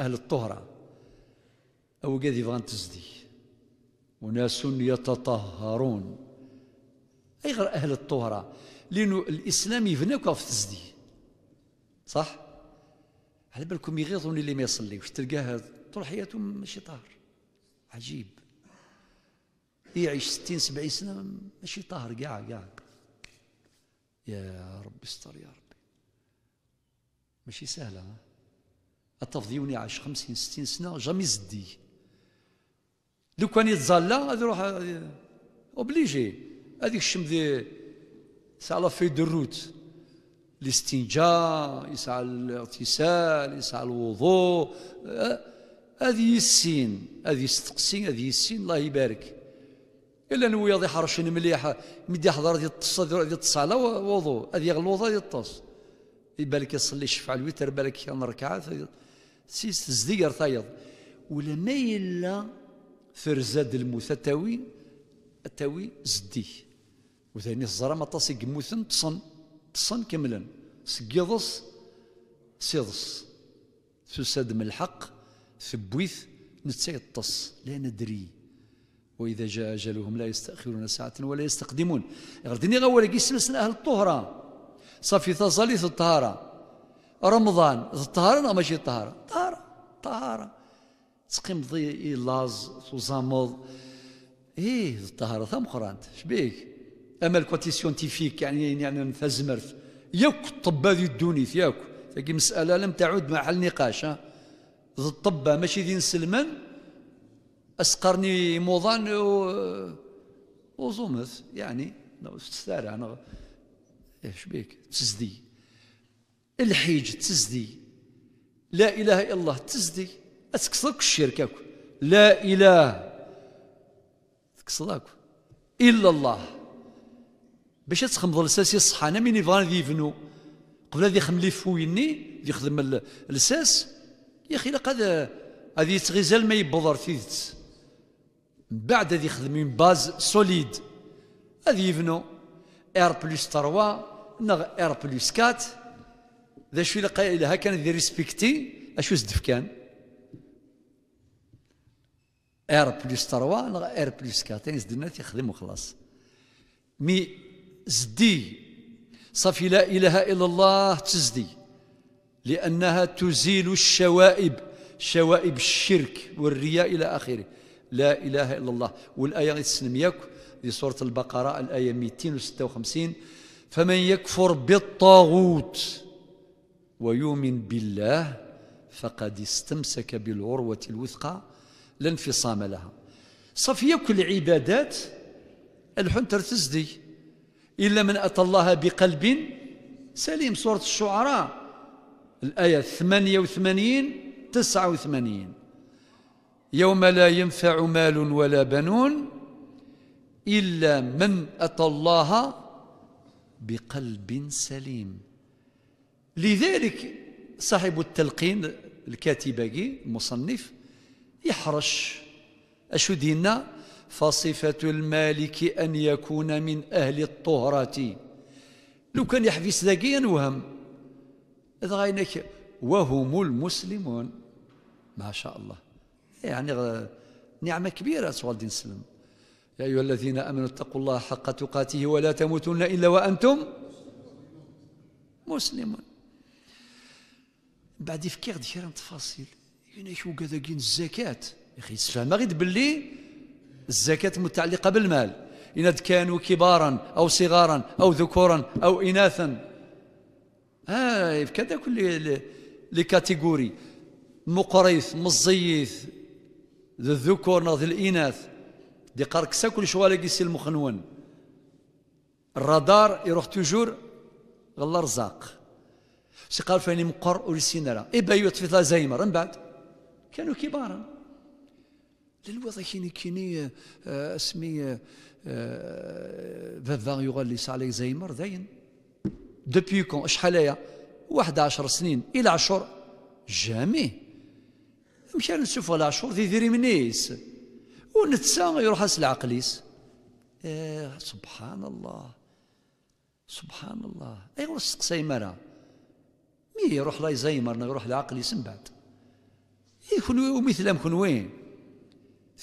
أهل الطهرة أو قد يبغى تزدي وناس يتطهرون أي غير أهل الطهرة لأن الإسلام يفنك في تزدي صح؟ على بالكم يغيظون اللي ما يصليوش تلقاه طول حياته ماشي طاهر عجيب يعيش 60 70 سنة ماشي طاهر قاع قاع يا رب استر يا ربي ماشي سهلة التفضيوني عاش خمسين ستين سنة جامي زدي لو كان يتزلى غادي يروح اوبليجي آه، هذيك الشم دي ساعة لافي دو روت الاستنجاء يسعى الاغتسال يسعى الوضوء هذه آه، السين هذه السين هذه السين الله يبارك الا نوي يضي حرش مليح مدي حضر دي الطص دي الصلاه على وضوء هذه غلوطه هذه الطص بالك يصلي الشفع الوتر بالك ركعه سيس تزدير تايض ولا ما الا فرزاد الموت تاوي تاوي زديه وثاني الزرا ما تصق موثن تصن تصن كملا سقيضص سيضص سساد من الحق ثبويث نتسيطص لا ندري وإذا جاء أجلهم لا يستأخرون ساعة ولا يستقدمون غردني غوالك سنة أهل الطهرة صافي تصلي الطهارة رمضان الطهارة ماشي الطهارة طهارة طهارة تقيم ضي لاز تزامض ايه الطهارة ثم قرانت شبيك اما الكوتي سيونتيفيك يعني يعني, يعني نفزمرت ياك الطب هذه الدونيت ياك تلقى مسألة لم تعد محل نقاش ها الطب ماشي دين سلمان اسقرني موضان وزومث يعني تستارع انا ايش بيك تسدي الحيج تسدي لا اله الا الله تسدي اتكسرك الشرك لا اله تكسرك الا الله باش تخمض لساس الصحة انا من يبغى يفنو قبل هذه لي فويني يخدم الاساس يا اخي لقد هذه تغزل ما يبضر فيه من بعد هذه يخدم اون باز سوليد هذه يبنوا ار بلس 3 نغ ار بلس 4 ذا شو الا هكا ندير ريسبكتي اشو زدف كان ار بلس 3 نغ ار بلس 4 يعني زدنا تيخدم وخلاص مي زدي صافي لا اله الا الله تزدي لانها تزيل الشوائب شوائب الشرك والرياء الى اخره لا إله إلا الله والآية غيتسلم ياك في سورة البقرة الآية 256 فمن يكفر بالطاغوت ويؤمن بالله فقد استمسك بالعروة الوثقى لا انفصام لها صافي كل عبادات الحن ترتزدي إلا من أتى الله بقلب سليم سورة الشعراء الآية 88 89 يوم لا ينفع مال ولا بنون إلا من أتى الله بقلب سليم لذلك صاحب التلقين الكاتباقي المصنف يحرش أشو فصفة المالك أن يكون من أهل الطهرة لو كان يحبس ذاكي وهم إذا غينك وهم المسلمون ما شاء الله يعني نعمة كبيرة صلى الله عليه وسلم يا أيها الذين أمنوا اتقوا الله حق تقاته ولا تموتن إلا وأنتم مسلمون بعد يفكر غادي يرى التفاصيل هنا شو كذا كاين الزكاة يا أخي ما غير باللي الزكاة متعلقة بالمال إن كانوا كبارا أو صغارا أو ذكورا أو إناثا ها آه كذا كل لي كاتيجوري مقريث مزيث ذو الذكور ناض الإناث دي قارك كل شوال يسي المخنون الرادار يروح توجور غلا رزاق سي قال فاني مقر اي إبا في زايمر من بعد كانوا كبارا للوضع كيني كيني آه، اسمي فافا آه، آه، يغلس عليه زايمر داين دوبي كون شحال هي 11 سنين الى عشر جامي مشى نشوف العشور ذي منيس ونتسا إيه، يروح العقليس إيه سبحان الله سبحان الله أيوا السقسي مرا مي يروح لاي زيمر يروح لعقليس من بعد يكون إيه ومثلهم كون وين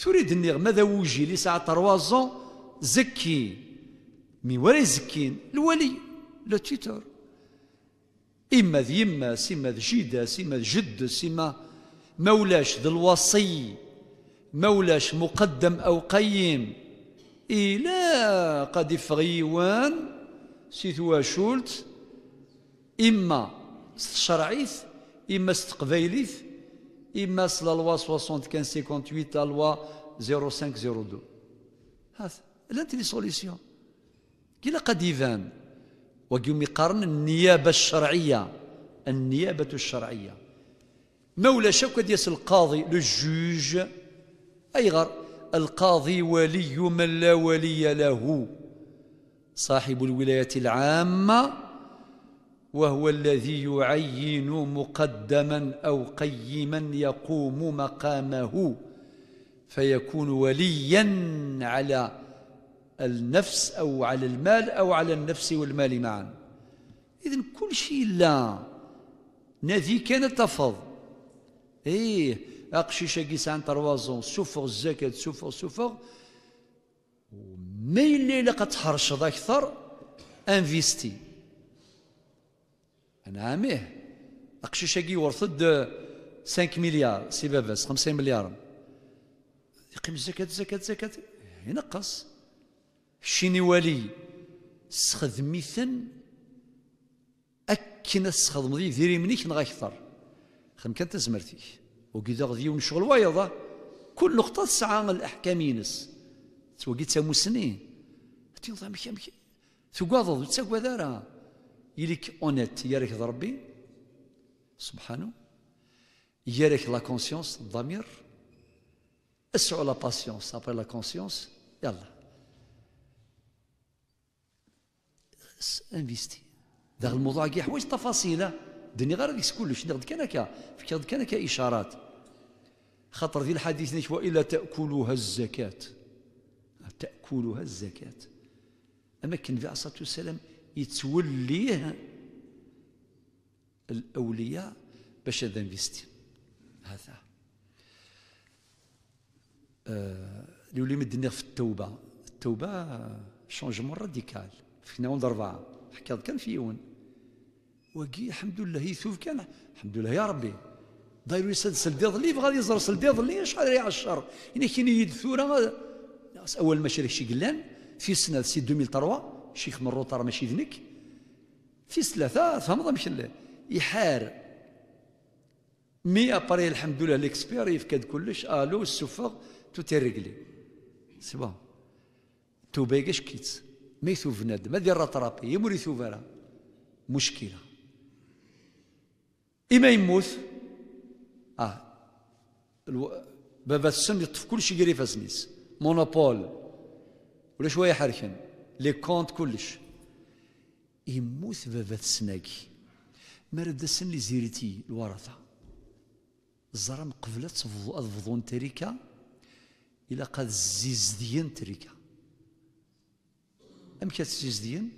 تريد النيغ ماذا وجي لي ساعة تروازون زكي مي ولا يزكين الولي لو تيتور إما ذي اما سيما ذي جيدة سيما ذي جد سيما مولاش ذو الوصي مولاش مقدم أو قيم إلا قد فغيوان سيثوا شولت إما ستشرعيث إما استقبيليث إما سلا لوا كان 58 لا لوا 0502 هذا لانت لي سوليسيون كلا قد يفان وقيوم يقارن النيابة الشرعية النيابة الشرعية مولا ولاش ديس دياس القاضي لو جوج ايغر القاضي ولي من لا ولي له صاحب الولايه العامه وهو الذي يعين مقدما او قيما يقوم مقامه فيكون وليا على النفس او على المال او على النفس والمال معا اذن كل شيء لا نذي كان تفضل ايه اقشيشه سان تروازون سوفغ الزكاه سوفغ سوفغ ميلي اللي قتحرشض اكثر انفيستي انا عاميه اقشيشه ورثد 5 مليار سي باباس 50 مليار يقيم الزكاه الزكاه الزكاه ينقص شيني والي استخدمي ثن اكن ذي ديري منيك نغا اكثر خم كان تزمرتي وكذا غادي ونشغل وايضا كل نقطة تسعى الأحكام ينس توقيت تسامو سنين تنظام مكي مكي تقاضض وتساقوا ذارا يليك اونيت يارك ربي سبحانه يارك لا كونسيونس الضمير اسعوا لا باسيونس ابري لا كونسيونس يلا انفيستي داخل الموضوع كي حوايج تفاصيله دني غير كيس كلش نغد كان هكا فكي كان هكا اشارات خاطر في الحديث نيش والا تاكلها الزكاه تاكلها الزكاه اما كان النبي عليه الصلاه والسلام يتوليه الاولياء باش هذا انفيستي هذا آه اللي مدنا في التوبه التوبه شونجمون راديكال فينا ونضربها حكيت كان في يون وكي الحمد لله يثوب كان الحمد لله يا ربي داير يسد سلدي ظلي غادي يزر سلدي ظلي شحال ريع الشر يعني كاين يدثونا اول ما شريك شي قلان في سنه سي 2003 شيخ من الروطار ماشي ذنك في ثلاثه فهمت مشل يحار مي ابري الحمد لله ليكسبير يفقد كلش الو السفر تو تي رجلي سي بون تو كاش كيت ما يثوب نادم هذه الرطرابي يمر يثوب مشكله إما يموت آه بابا السن يطف كل شيء يجري في سنيس مونوبول ولا شوية حركن لي كونت كلش يموت بابا السناكي مرد السن اللي زيرتي الورثة الزرام قبلت فضون تريكا إلى قد زيزدين تريكا أم كانت زيزدين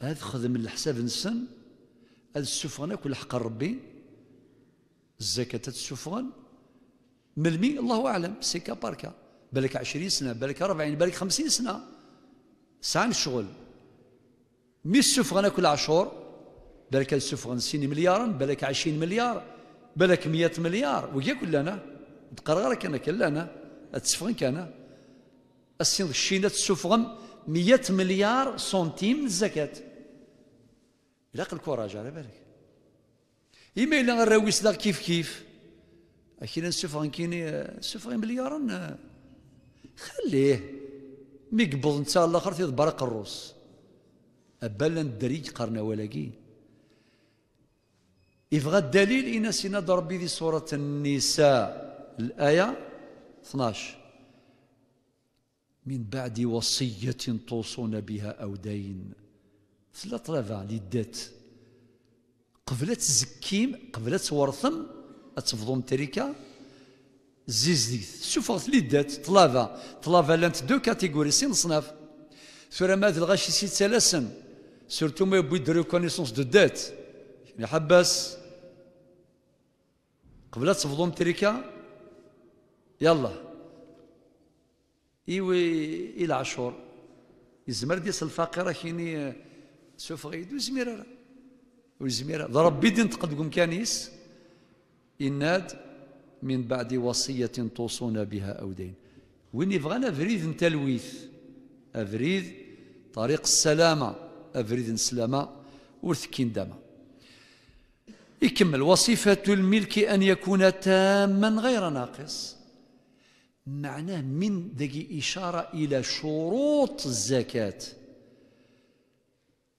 هذا خدم الحساب نسن هاد السفغن كل حق ربي الزكاة السفغن ملمي الله أعلم سيكا باركا بالك عشرين سنة بالك أربعين بالك خمسين سنة سان شغل مي السفغن كل عشور بالك السفغن سين مليار بالك عشرين مليار بالك مية مليار ويا كلنا تقرر كان كلنا السفن كان السين الشينة السفغن مية مليار سنتيم الزكاه إلا الكوراج على بالك إما إلا الراويس لا كيف كيف أكيد نسفغ كيني نسفغ مليار خليه مي قبض نتا الآخر تيضبر الروس أبالا الدريج قرنا ولاقي يبغى الدليل إن سينا ضربي ذي سورة النساء الآية 12 من بعد وصية توصون بها أو دين تلا طلبة دات قبل تزكيم قبل تورثم تفضم تريكا زيزديت سوفغت دات طلافا طلافا لانت دو كاتيغوري سين صناف سورة ماذا الغاشي سي تسلسن سورتو ما يبوي دو ريكونيسونس دو دات يا حباس قبل تفضم تريكا يلا ايوي الى عشور يزمر ديس الفقيره كيني سوف غيدو وزميرة وزميرة ضرب بيدين تقدكم كانيس إناد من بعد وصية توصون بها أو دين وين يبغانا أفريد تلويث أفريد طريق السلامة أفريد سلامة ورثكين دما يكمل وصفة الملك أن يكون تاما غير ناقص معناه من دقي إشارة إلى شروط الزكاة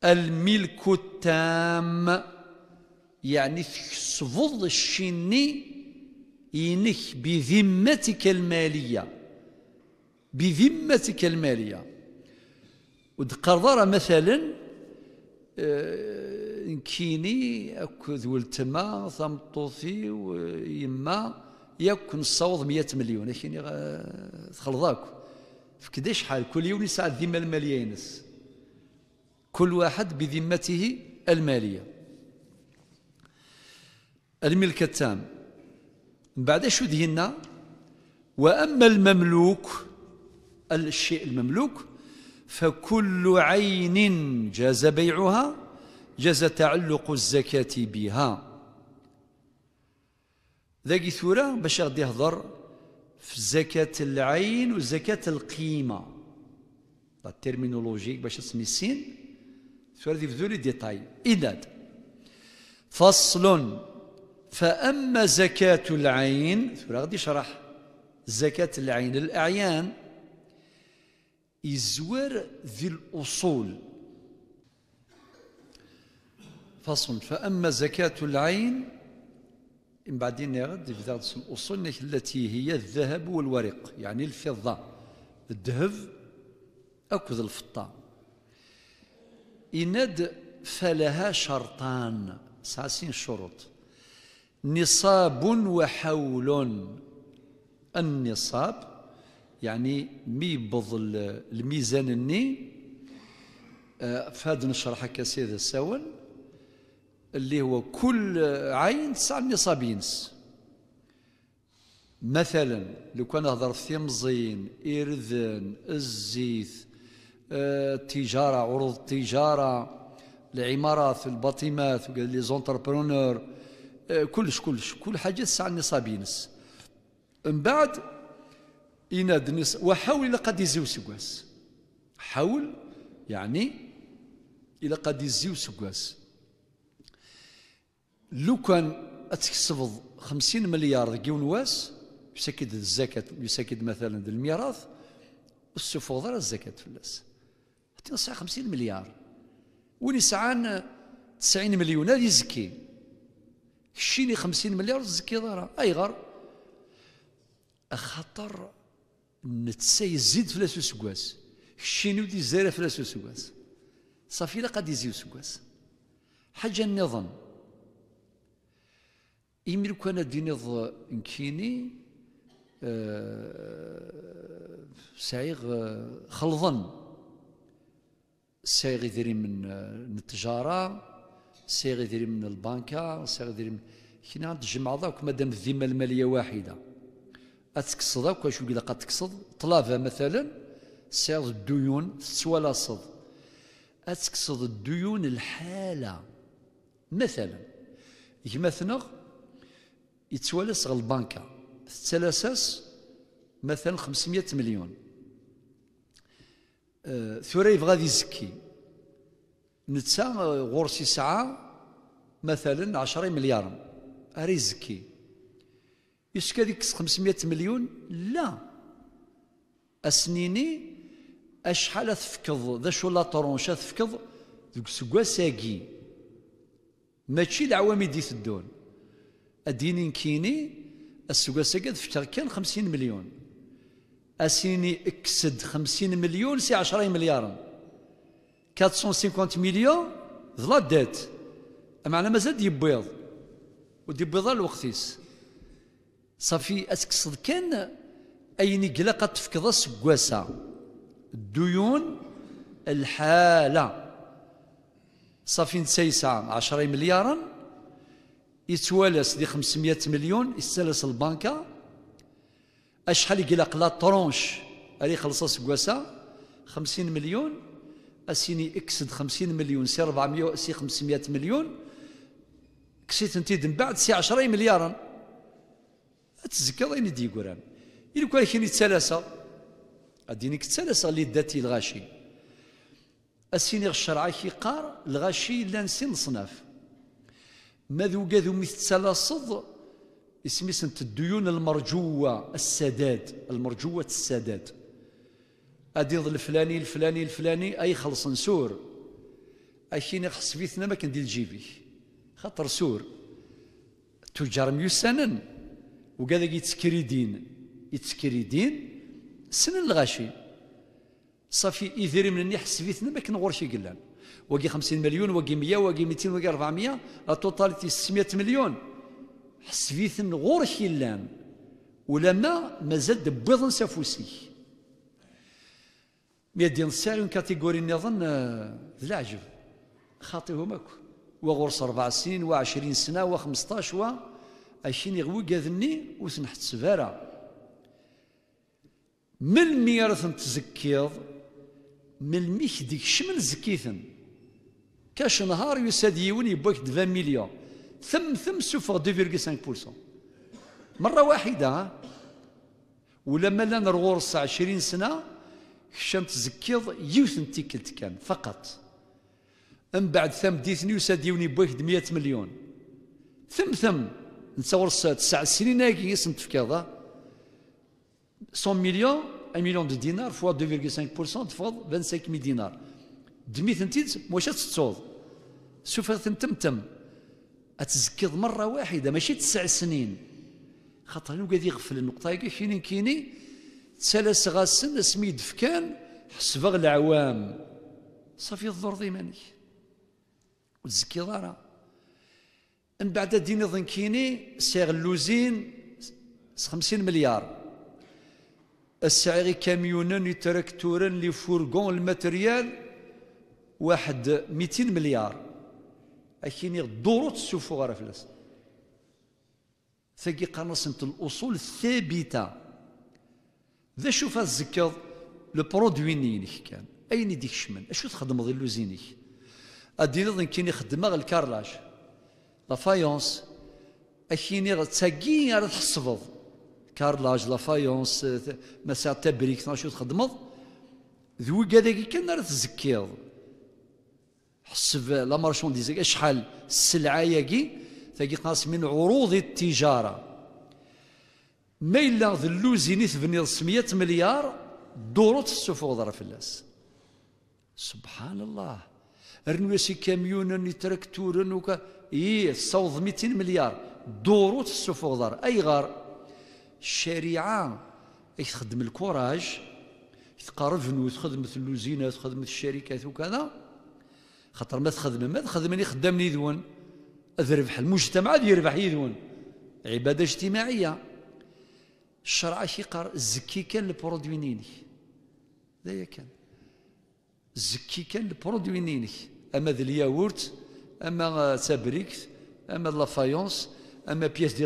الملك التام يعني تكسفض الشني إنك بذمتك المالية بذمتك المالية ودقرر مثلا آه، نكيني أكد ولتما ثمطوثي ويما ياك صوض 100 مليون كيني تخلضاك فكدا شحال كل يوم يسعى الذمه الماليه ينس كل واحد بذمته المالية الملك التام من بعد شو دهنا وأما المملوك الشيء المملوك فكل عين جاز بيعها جاز تعلق الزكاة بها ذاك ثورة باش غادي يهضر في زكاة العين وزكاة القيمة لا تيرمينولوجيك باش تسمي السين السؤال هذه في ذو ديتاي طيب. إذا فصل فأما زكاة العين ثورة غادي يشرح زكاة العين الأعيان إزوار ذي الأصول فصل فأما زكاة العين من بعدين يغد في الأصول التي هي الذهب والورق يعني الفضة الذهب أكذ الفضة إناد فلها شرطان ساسين شروط نصاب وحول النصاب يعني ميبض الميزان الني آه، فهاد نشرح هكا الساون اللي هو كل عين تسع نصابين مثلا لو كان هضر في مزين إرذن الزيث التجاره آه، عروض التجاره العمارات الباطمات لي زونتربرونور آه، كلش كلش كل حاجه تسع النصابينس من بعد يناد النص وحاول إلى قد يزيو سكواس حاول يعني إلى قد يزيو سكواس لو كان تكسبض 50 مليار كيون واس يسكد الزكاة يسكد مثلا الميراث السفوضة الزكاة في فلاس تنصح 50 مليار واللي سعان 90 مليون هذا يزكي كشي 50 مليار تزكي دارها ايغر خاطر نتسا يزيد فلاسو وسكواس كشيني ودي زارة فلاسو وسكواس صافي لا قد يزيو وسكواس حاجة النظام إمرو كان ديني نكيني أه سعيغ آه، خلظن سيغ يدريم من التجاره سيغ يدريم من البنكه سايغ من كنا تجمع ذاك مادام الذمه الماليه واحده اتكسد ذاك واش يقول لك تكسد طلافه مثلا سعر الديون صد اتكسد الديون الحاله مثلا كما مثلا يتوالس غ البنكه تتلاسس مثلا 500 مليون آه، ثري يبغى يزكي نتا آه، غرس ساعة مثلا 10 مليار اري يزكي يسكى ديك 500 مليون لا اسنيني اشحال تفكض ذا شو لا طرونش تفكض ذوك سكواساكي ماشي العوامي دي الدون اديني كيني السكواساكي تفكر كان 50 مليون اسيني اكسد 50 مليون سي 10 مليار 450 مليون ظلا ديت معنى مازال يبيض وديبيض الوقتيس صافي اسكسد كان اين يقلق تفكض سكواسا الديون الحاله صافي نسيسا 10 مليار يتوالس دي 500 مليون يستلس البنكه اشحال يقلق لا طرونش اللي خلصها سكواسا 50 مليون اسيني اكسد 50 مليون سي 400 سي 500 مليون كسيت انت من بعد سي 10 مليار تزكي اين دي يقولان إلا كان كاين التلاسة أدينيك التلاسة اللي داتي الغاشي أسيني كي كيقار الغاشي لا نسين صناف ماذو قاذو مثل تلاصد اسمي سنت الديون المرجوة السداد المرجوة السداد أديض الفلاني الفلاني الفلاني أي خلص نسور أشين يخص فيثنا ما كندير جيبي خاطر سور تجار يتسكري دين يتسكريدين يتسكريدين سن الغاشي صافي إذري من النحس فيثنا ما كنغورشي قلان وقي 50 مليون وقي 100 وقي 200 وقي 400 لا توتاليتي 600 مليون حسبيثن غور خلام ولما مازال دبيضن سافوسي ميدي نساري كاتيغوري نظن آه، ذا العجب خاطيهم هما وغرس اربع سنين وعشرين سنه وخمسطاش و اشين يغوي كاذني وسنحتسب سفاره من ميرث تزكيض من الميك ديك شمن زكيثن كاش نهار يساد يوني يبوك دفا مليون ثم ثم سوفور 2.5% مرة واحدة ولا ملا نرغورص 20 سنة كشان تزكيض يوث تيكلت كان فقط من بعد ثم ديثني وساديوني بواحد 100 مليون ثم ثم نتصور تسع سنين هاكي اسم تفكيضة 100 مليون 1 مليون دو دينار فوا 2.5% تفض 25 دينار دمي ثنتيت واش تصوض سوف تم تم أتزكيض مرة واحدة ماشي تسع سنين خاطر أنا قاعد يغفل النقطة هيك كيني كيني تسالس غاسن اسمي يدفكان حسبغ العوام صافي الضر نيك وتزكي ضارة من بعد ديني ظن كيني اللوزين 50 مليار السعر كاميون تراكتور لي فورغون الماتريال واحد 200 مليار أكيني الضروط تشوفو غير فلاس ثقي قنصنة الأصول الثابتة ذا شوف الزكاض برودوي نينيك كان أين ديك شمن أشو تخدم ظلو زينك أدينيض كيني خدمة الكارلاج فايونس أكيني تساقي غير تحصبض كارلاج لا فايونس مساع تبريك شو تخدمض ذوي قاداكي كان راه تزكيض حسب لا مارشونديز شحال السلعه ياكي تاكي قاس من عروض التجاره ما الا اللوزيني تبني 100 مليار دورو تسوف في الناس سبحان الله رنوسي كاميون تراكتور وكا اي صوض 200 مليار دورو تسوف وضرا اي غار الشريعه تخدم الكوراج تقارب وتخدم اللوزينات تخدم الشركات وكذا خاطر ما تخدم ما تخدمني خدام يذون ربح المجتمع يربح يذون عباده اجتماعيه الشرع شي قار زكي كان البرودوي نيني ذايا كان زكي كان البرودوي نيني اما ذا الياورت اما تابريكت اما لافايونس اما بياس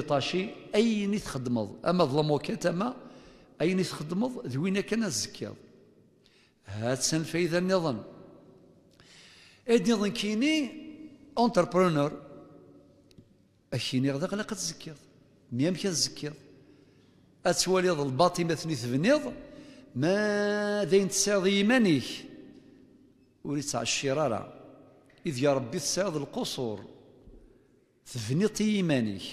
اي نيت خدمض اما ظلموكات اما نيت خدمض ذوينا كان الزكيض هات سن فايده النظام ادي ضنكيني اونتربرونور أشيني غدا غلا تزكيض ميام كي أتوالي اتواليض الباطي مثني ثبنيض ما دين تساض يمانيك وليت تاع الشرارة إذ يا ربي تساض القصور ثبنيط يمانيك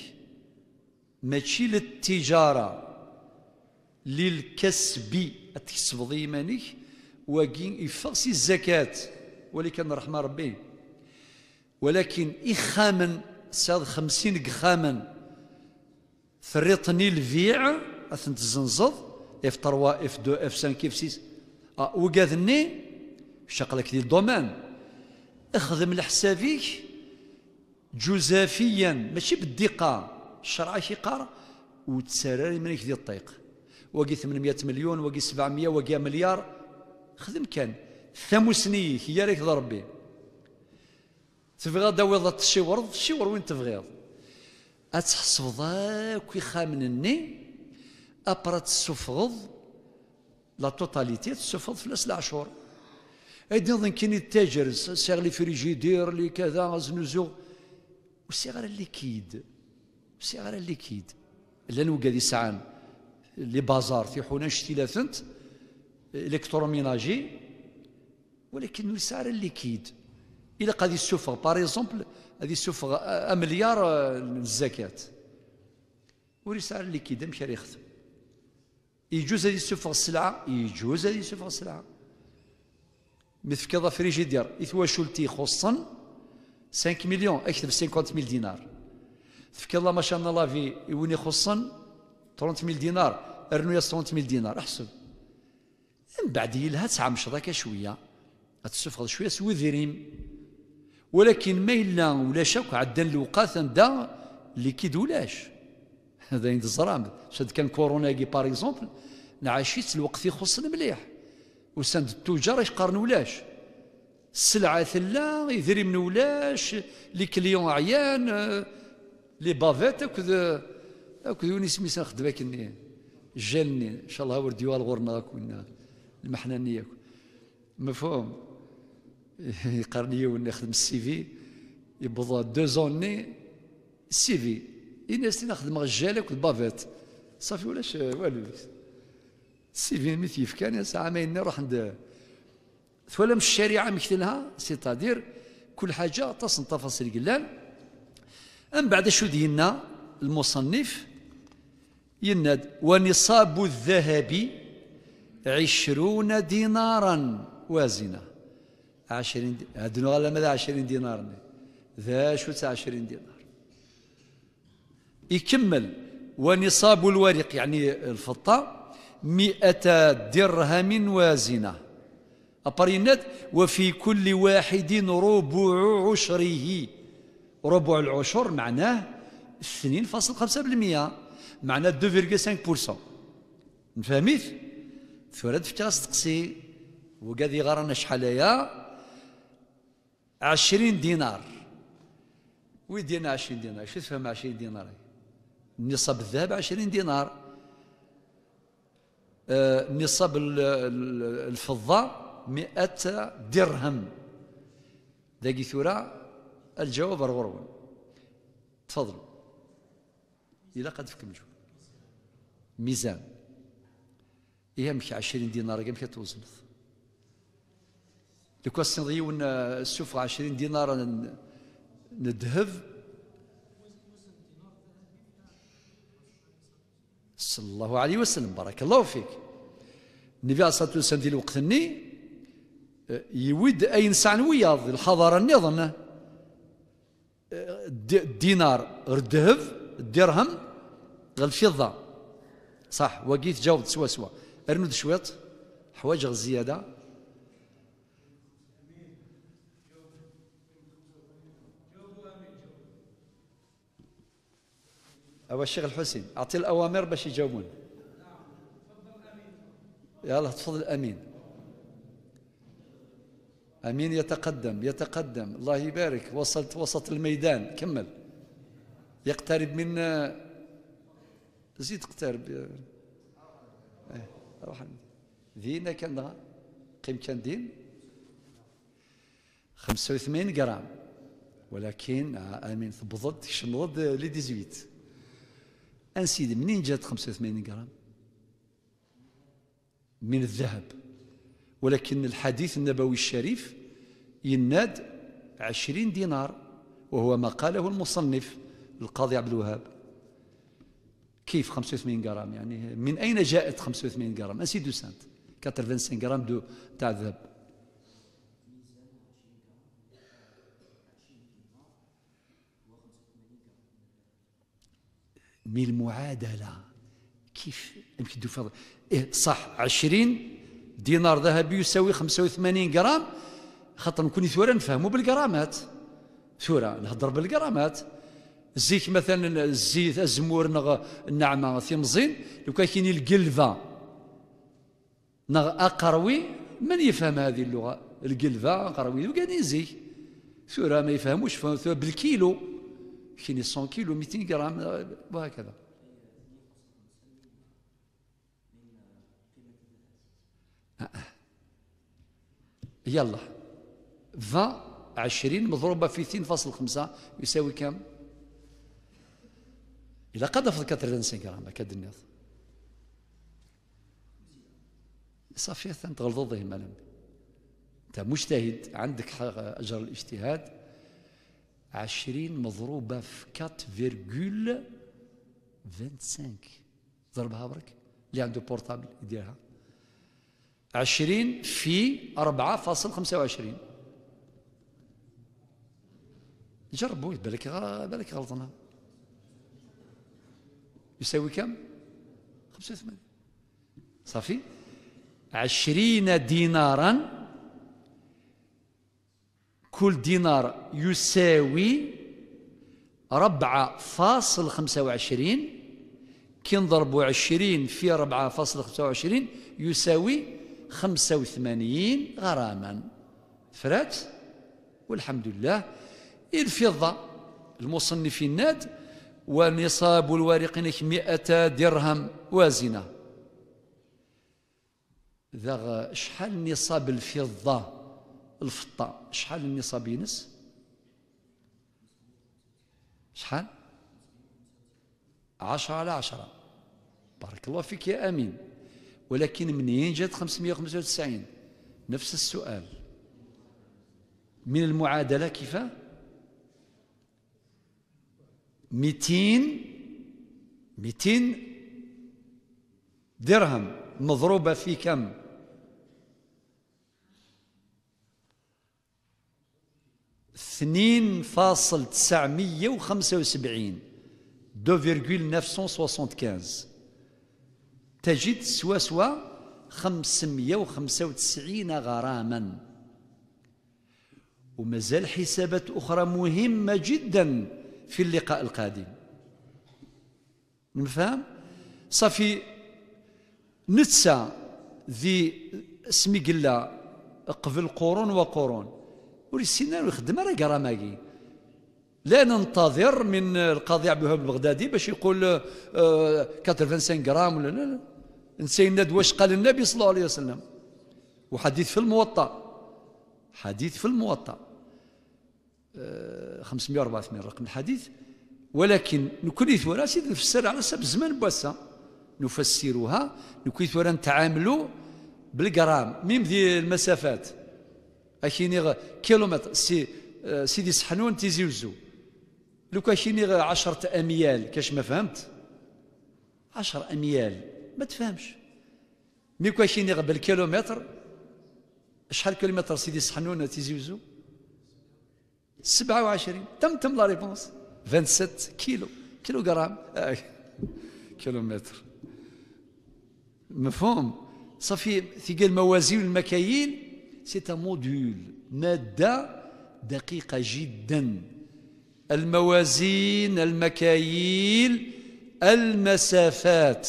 ماشي للتجارة للكسب تكسب يمانيك وكين يفرسي الزكاه ولكن رحمة ربي ولكن إخاما ساد خمسين قخاما ثريطني الفيع أثنت الزنزض اف تروا اف دو اف 5 اف 6 وقاذني شقلك ديال الدومان اخدم لحسابيك جزافيا ماشي بالدقة الشرع قار وتسراري منك ديال الطيق وقي 800 مليون وقي 700 وقي مليار خدم كان ثموسني خيارك ضربي تبغى داويض شي ورد وين تبغيض أتحسب ذاك خامنني أبرت السفغض لا توتاليتي تسفض فلاس العشور أيدي نظن كيني التاجر سيغ لي فريجيدير لي كذا زنوزو وسي غير الليكيد وسي غير الليكيد لا نوكا دي ساعان لي بازار في حونا شتي لاثنت الكتروميناجي ولكن يسار الليكيد الى قادي السفغ باغ اكزومبل هذه يسفغ مليار الزكاة ورسالة اللي مش دم يخدم يجوز هذه السفغ السلعة يجوز هذه السفغ السلعة مثل مثفكضة فريجيدير شولتي خصا 5 مليون اكتب 50 ميل دينار الله ما شاء الله في يوني خصا 30 ميل دينار ارنويا 30 ميل دينار احسب من بعد يلها تسعة مشضة شويه تستفقد شويه سوي ذريم ولكن ما الا ولا شك عدا الوقات دا اللي ولاش هذا عند الزرام ساد كان كورونا كي باغ اكزومبل نعاشيت الوقت يخصنا مليح وسند التجار ولاش السلعه ثلا يذري من ولاش لي كليون عيان لي بافيت هكذا هكذا وني ميسان خدمه كني جالني ان شاء الله ورد يوال غورنا كنا المحنانيه مفهوم يقرني وني نخدم السي في يبوظ دو زوني السي في الناس اللي نخدم غجالك والبافيت صافي ولاش والو السي في مي تيفكان ساعه ما نروح عند ولا مش الشريعه مثلها سيتادير كل حاجه تصن تفاصيل قلال من بعد شو دينا المصنف يناد ونصاب الذهب عشرون دينارا وازنه عشرين دي... هادنو ماذا عشرين دينار ذا شو تاع عشرين دينار يكمل ونصاب الورق يعني الفطة مئة درهم وازنة أبرينات وفي كل واحد ربع عشره ربع العشر معناه 2.5% معناه 2.5% نفهميش؟ ثورة فكرة تقسي وقادي غرانا شحال هيا عشرين دينار ويدينا عشرين دينار شو تفهم عشرين دينار نصب الذهب عشرين دينار آه، نصاب الفضة مئة درهم ذاكي ثورة الجواب غرور تفضلوا إلا قد فكمجوا ميزان إيه مش عشرين دينار كم كتوزن لو كان سنغيون السفرة 20 دينار ندهب صلى الله عليه وسلم بارك الله فيك النبي عليه الصلاه والسلام في الوقت الني أه، يود اي انسان وياض الحضاره اظن الدينار أه، الذهب الدرهم الفضه صح وقيت جاوبت سوا سوا ارنود شويط حوايج زياده أبو الشيخ الحسين أعطي الأوامر باش يجاوبون يلا تفضل أمين أمين يتقدم يتقدم الله يبارك وصلت وسط الميدان كمل يقترب منا زيد اقترب إيه، روح دينا كان قيم كان دين 85 جرام ولكن آه، امين تبضض تشمض لي 18 أنسيدي منين جات 85 غرام؟ من الذهب ولكن الحديث النبوي الشريف يناد 20 دينار وهو ما قاله المصنف القاضي عبد الوهاب كيف 85 غرام يعني من أين جاءت 85 غرام؟ أنسي دو سانت 85 غرام دو تاع الذهب من المعادلة كيف يمكن تفضل إيه صح عشرين دينار ذهبي يساوي 85 جرام خاطر نكون ثورة نفهموا بالجرامات ثورة نهضر بالجرامات الزيت مثلا الزيت الزمور نغ النعمة ثمزين لو كان كاين القلفة نغ أقروي من يفهم هذه اللغة القلفة أقروي وكاين زيت ثورة ما يفهموش بالكيلو كاين 100 كيلو 200 جرام وهكذا يلا 20 20 مضروبه في 2.5 يساوي كم؟ إلا قد في 85 غرام أكاد النيض صافي انت تغلظ ذهن ملم أنت مجتهد عندك أجر الاجتهاد عشرين مضروبة في كات فيرغول ضربها برك اللي عنده بورتابل يديرها عشرين في أربعة فاصل خمسة وعشرين جربوا بالك بالك غلطنا يساوي كم؟ خمسة وثمانين صافي عشرين ديناراً كل دينار يساوي ربعة فاصل خمسة وعشرين كي نضربوا عشرين في ربعة فاصل خمسة وعشرين يساوي خمسة وثمانين غراما فرات والحمد لله الفضة المصنف الناد ونصاب الوارقين مئة درهم وازنة ذا شحال نصاب الفضة الفطة شحال النصاب ينس شحال عشرة على عشرة بارك الله فيك يا أمين ولكن منين جات 595 نفس السؤال من المعادلة كيف 200 200 درهم مضروبة في كم اثنين فاصل تسعمية وخمسة وسبعين دو فيرغول نفسون سوسونت كانز تجد سوا سوا خمسمية وخمسة وتسعين غراما ومازال حسابات أخرى مهمة جدا في اللقاء القادم نفهم صافي نتسى ذي قلة قبل قرون وقرون ولي يسين لا راه راه كراماكي لا ننتظر من القاضي عبد الوهاب البغدادي باش يقول 85 آه، غرام ولا لا لا نسينا واش قال النبي صلى الله عليه وسلم وحديث في الموطأ حديث في الموطأ 584 آه، رقم الحديث ولكن نكريث ورا سيد نفسر على حسب الزمان بواسا نفسرها نكريث ورا نتعاملوا بالجرام ميم ديال المسافات أكيني كيلومتر سي آه، سيدي سحنون تيزي وزو لو كاشيني عشرة أميال كاش ما فهمت عشر أميال ما تفهمش مي كاشيني بالكيلومتر شحال كيلومتر سيدي سحنون تيزي وزو 27 تم تم لا ريبونس 27 كيلو كيلو غرام آه. كيلومتر مفهوم صافي ثقيل موازين المكاييل سيت موديول مادة دقيقة جدا الموازين المكاييل المسافات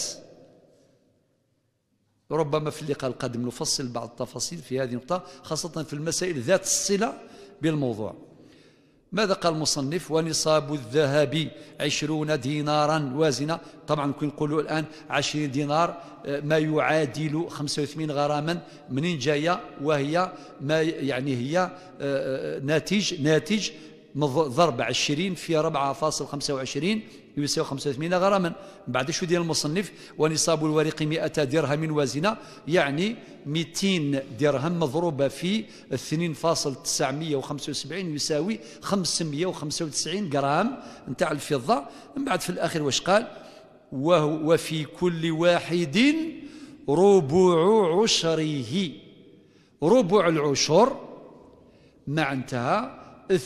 ربما في اللقاء القادم نفصل بعض التفاصيل في هذه النقطة خاصة في المسائل ذات الصلة بالموضوع ماذا قال المصنف ونصاب الذهب عشرون دينارا وازنة طبعا كون الآن عشرين دينار آه، ما يعادل خمسة وثمين غراما منين جاية وهي ما يعني هي آه، آه، ناتج ناتج ضرب 20 في 4.25 يساوي 85 غراما بعد شو ديال المصنف ونصاب الورق 100 درهم وازنة يعني 200 درهم مضروبة في 2.975 يساوي 595 غرام نتاع الفضة من بعد في الآخر واش قال وهو وفي كل واحد ربع عشره ربع العشر مع انتهى 2.5%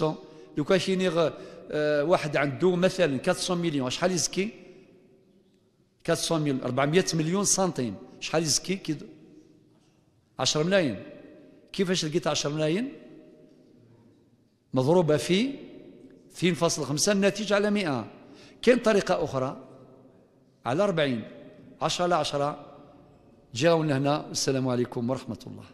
2.5% لو كان شي واحد عنده مثلا 400 مليون شحال يزكي 400 مليون 400 مليون سنتيم شحال يزكي كي 10 ملايين كيفاش لقيت 10 ملايين مضروبه في 2.5 الناتج على 100 كاين طريقه اخرى على 40 10 على 10 جاونا هنا والسلام عليكم ورحمه الله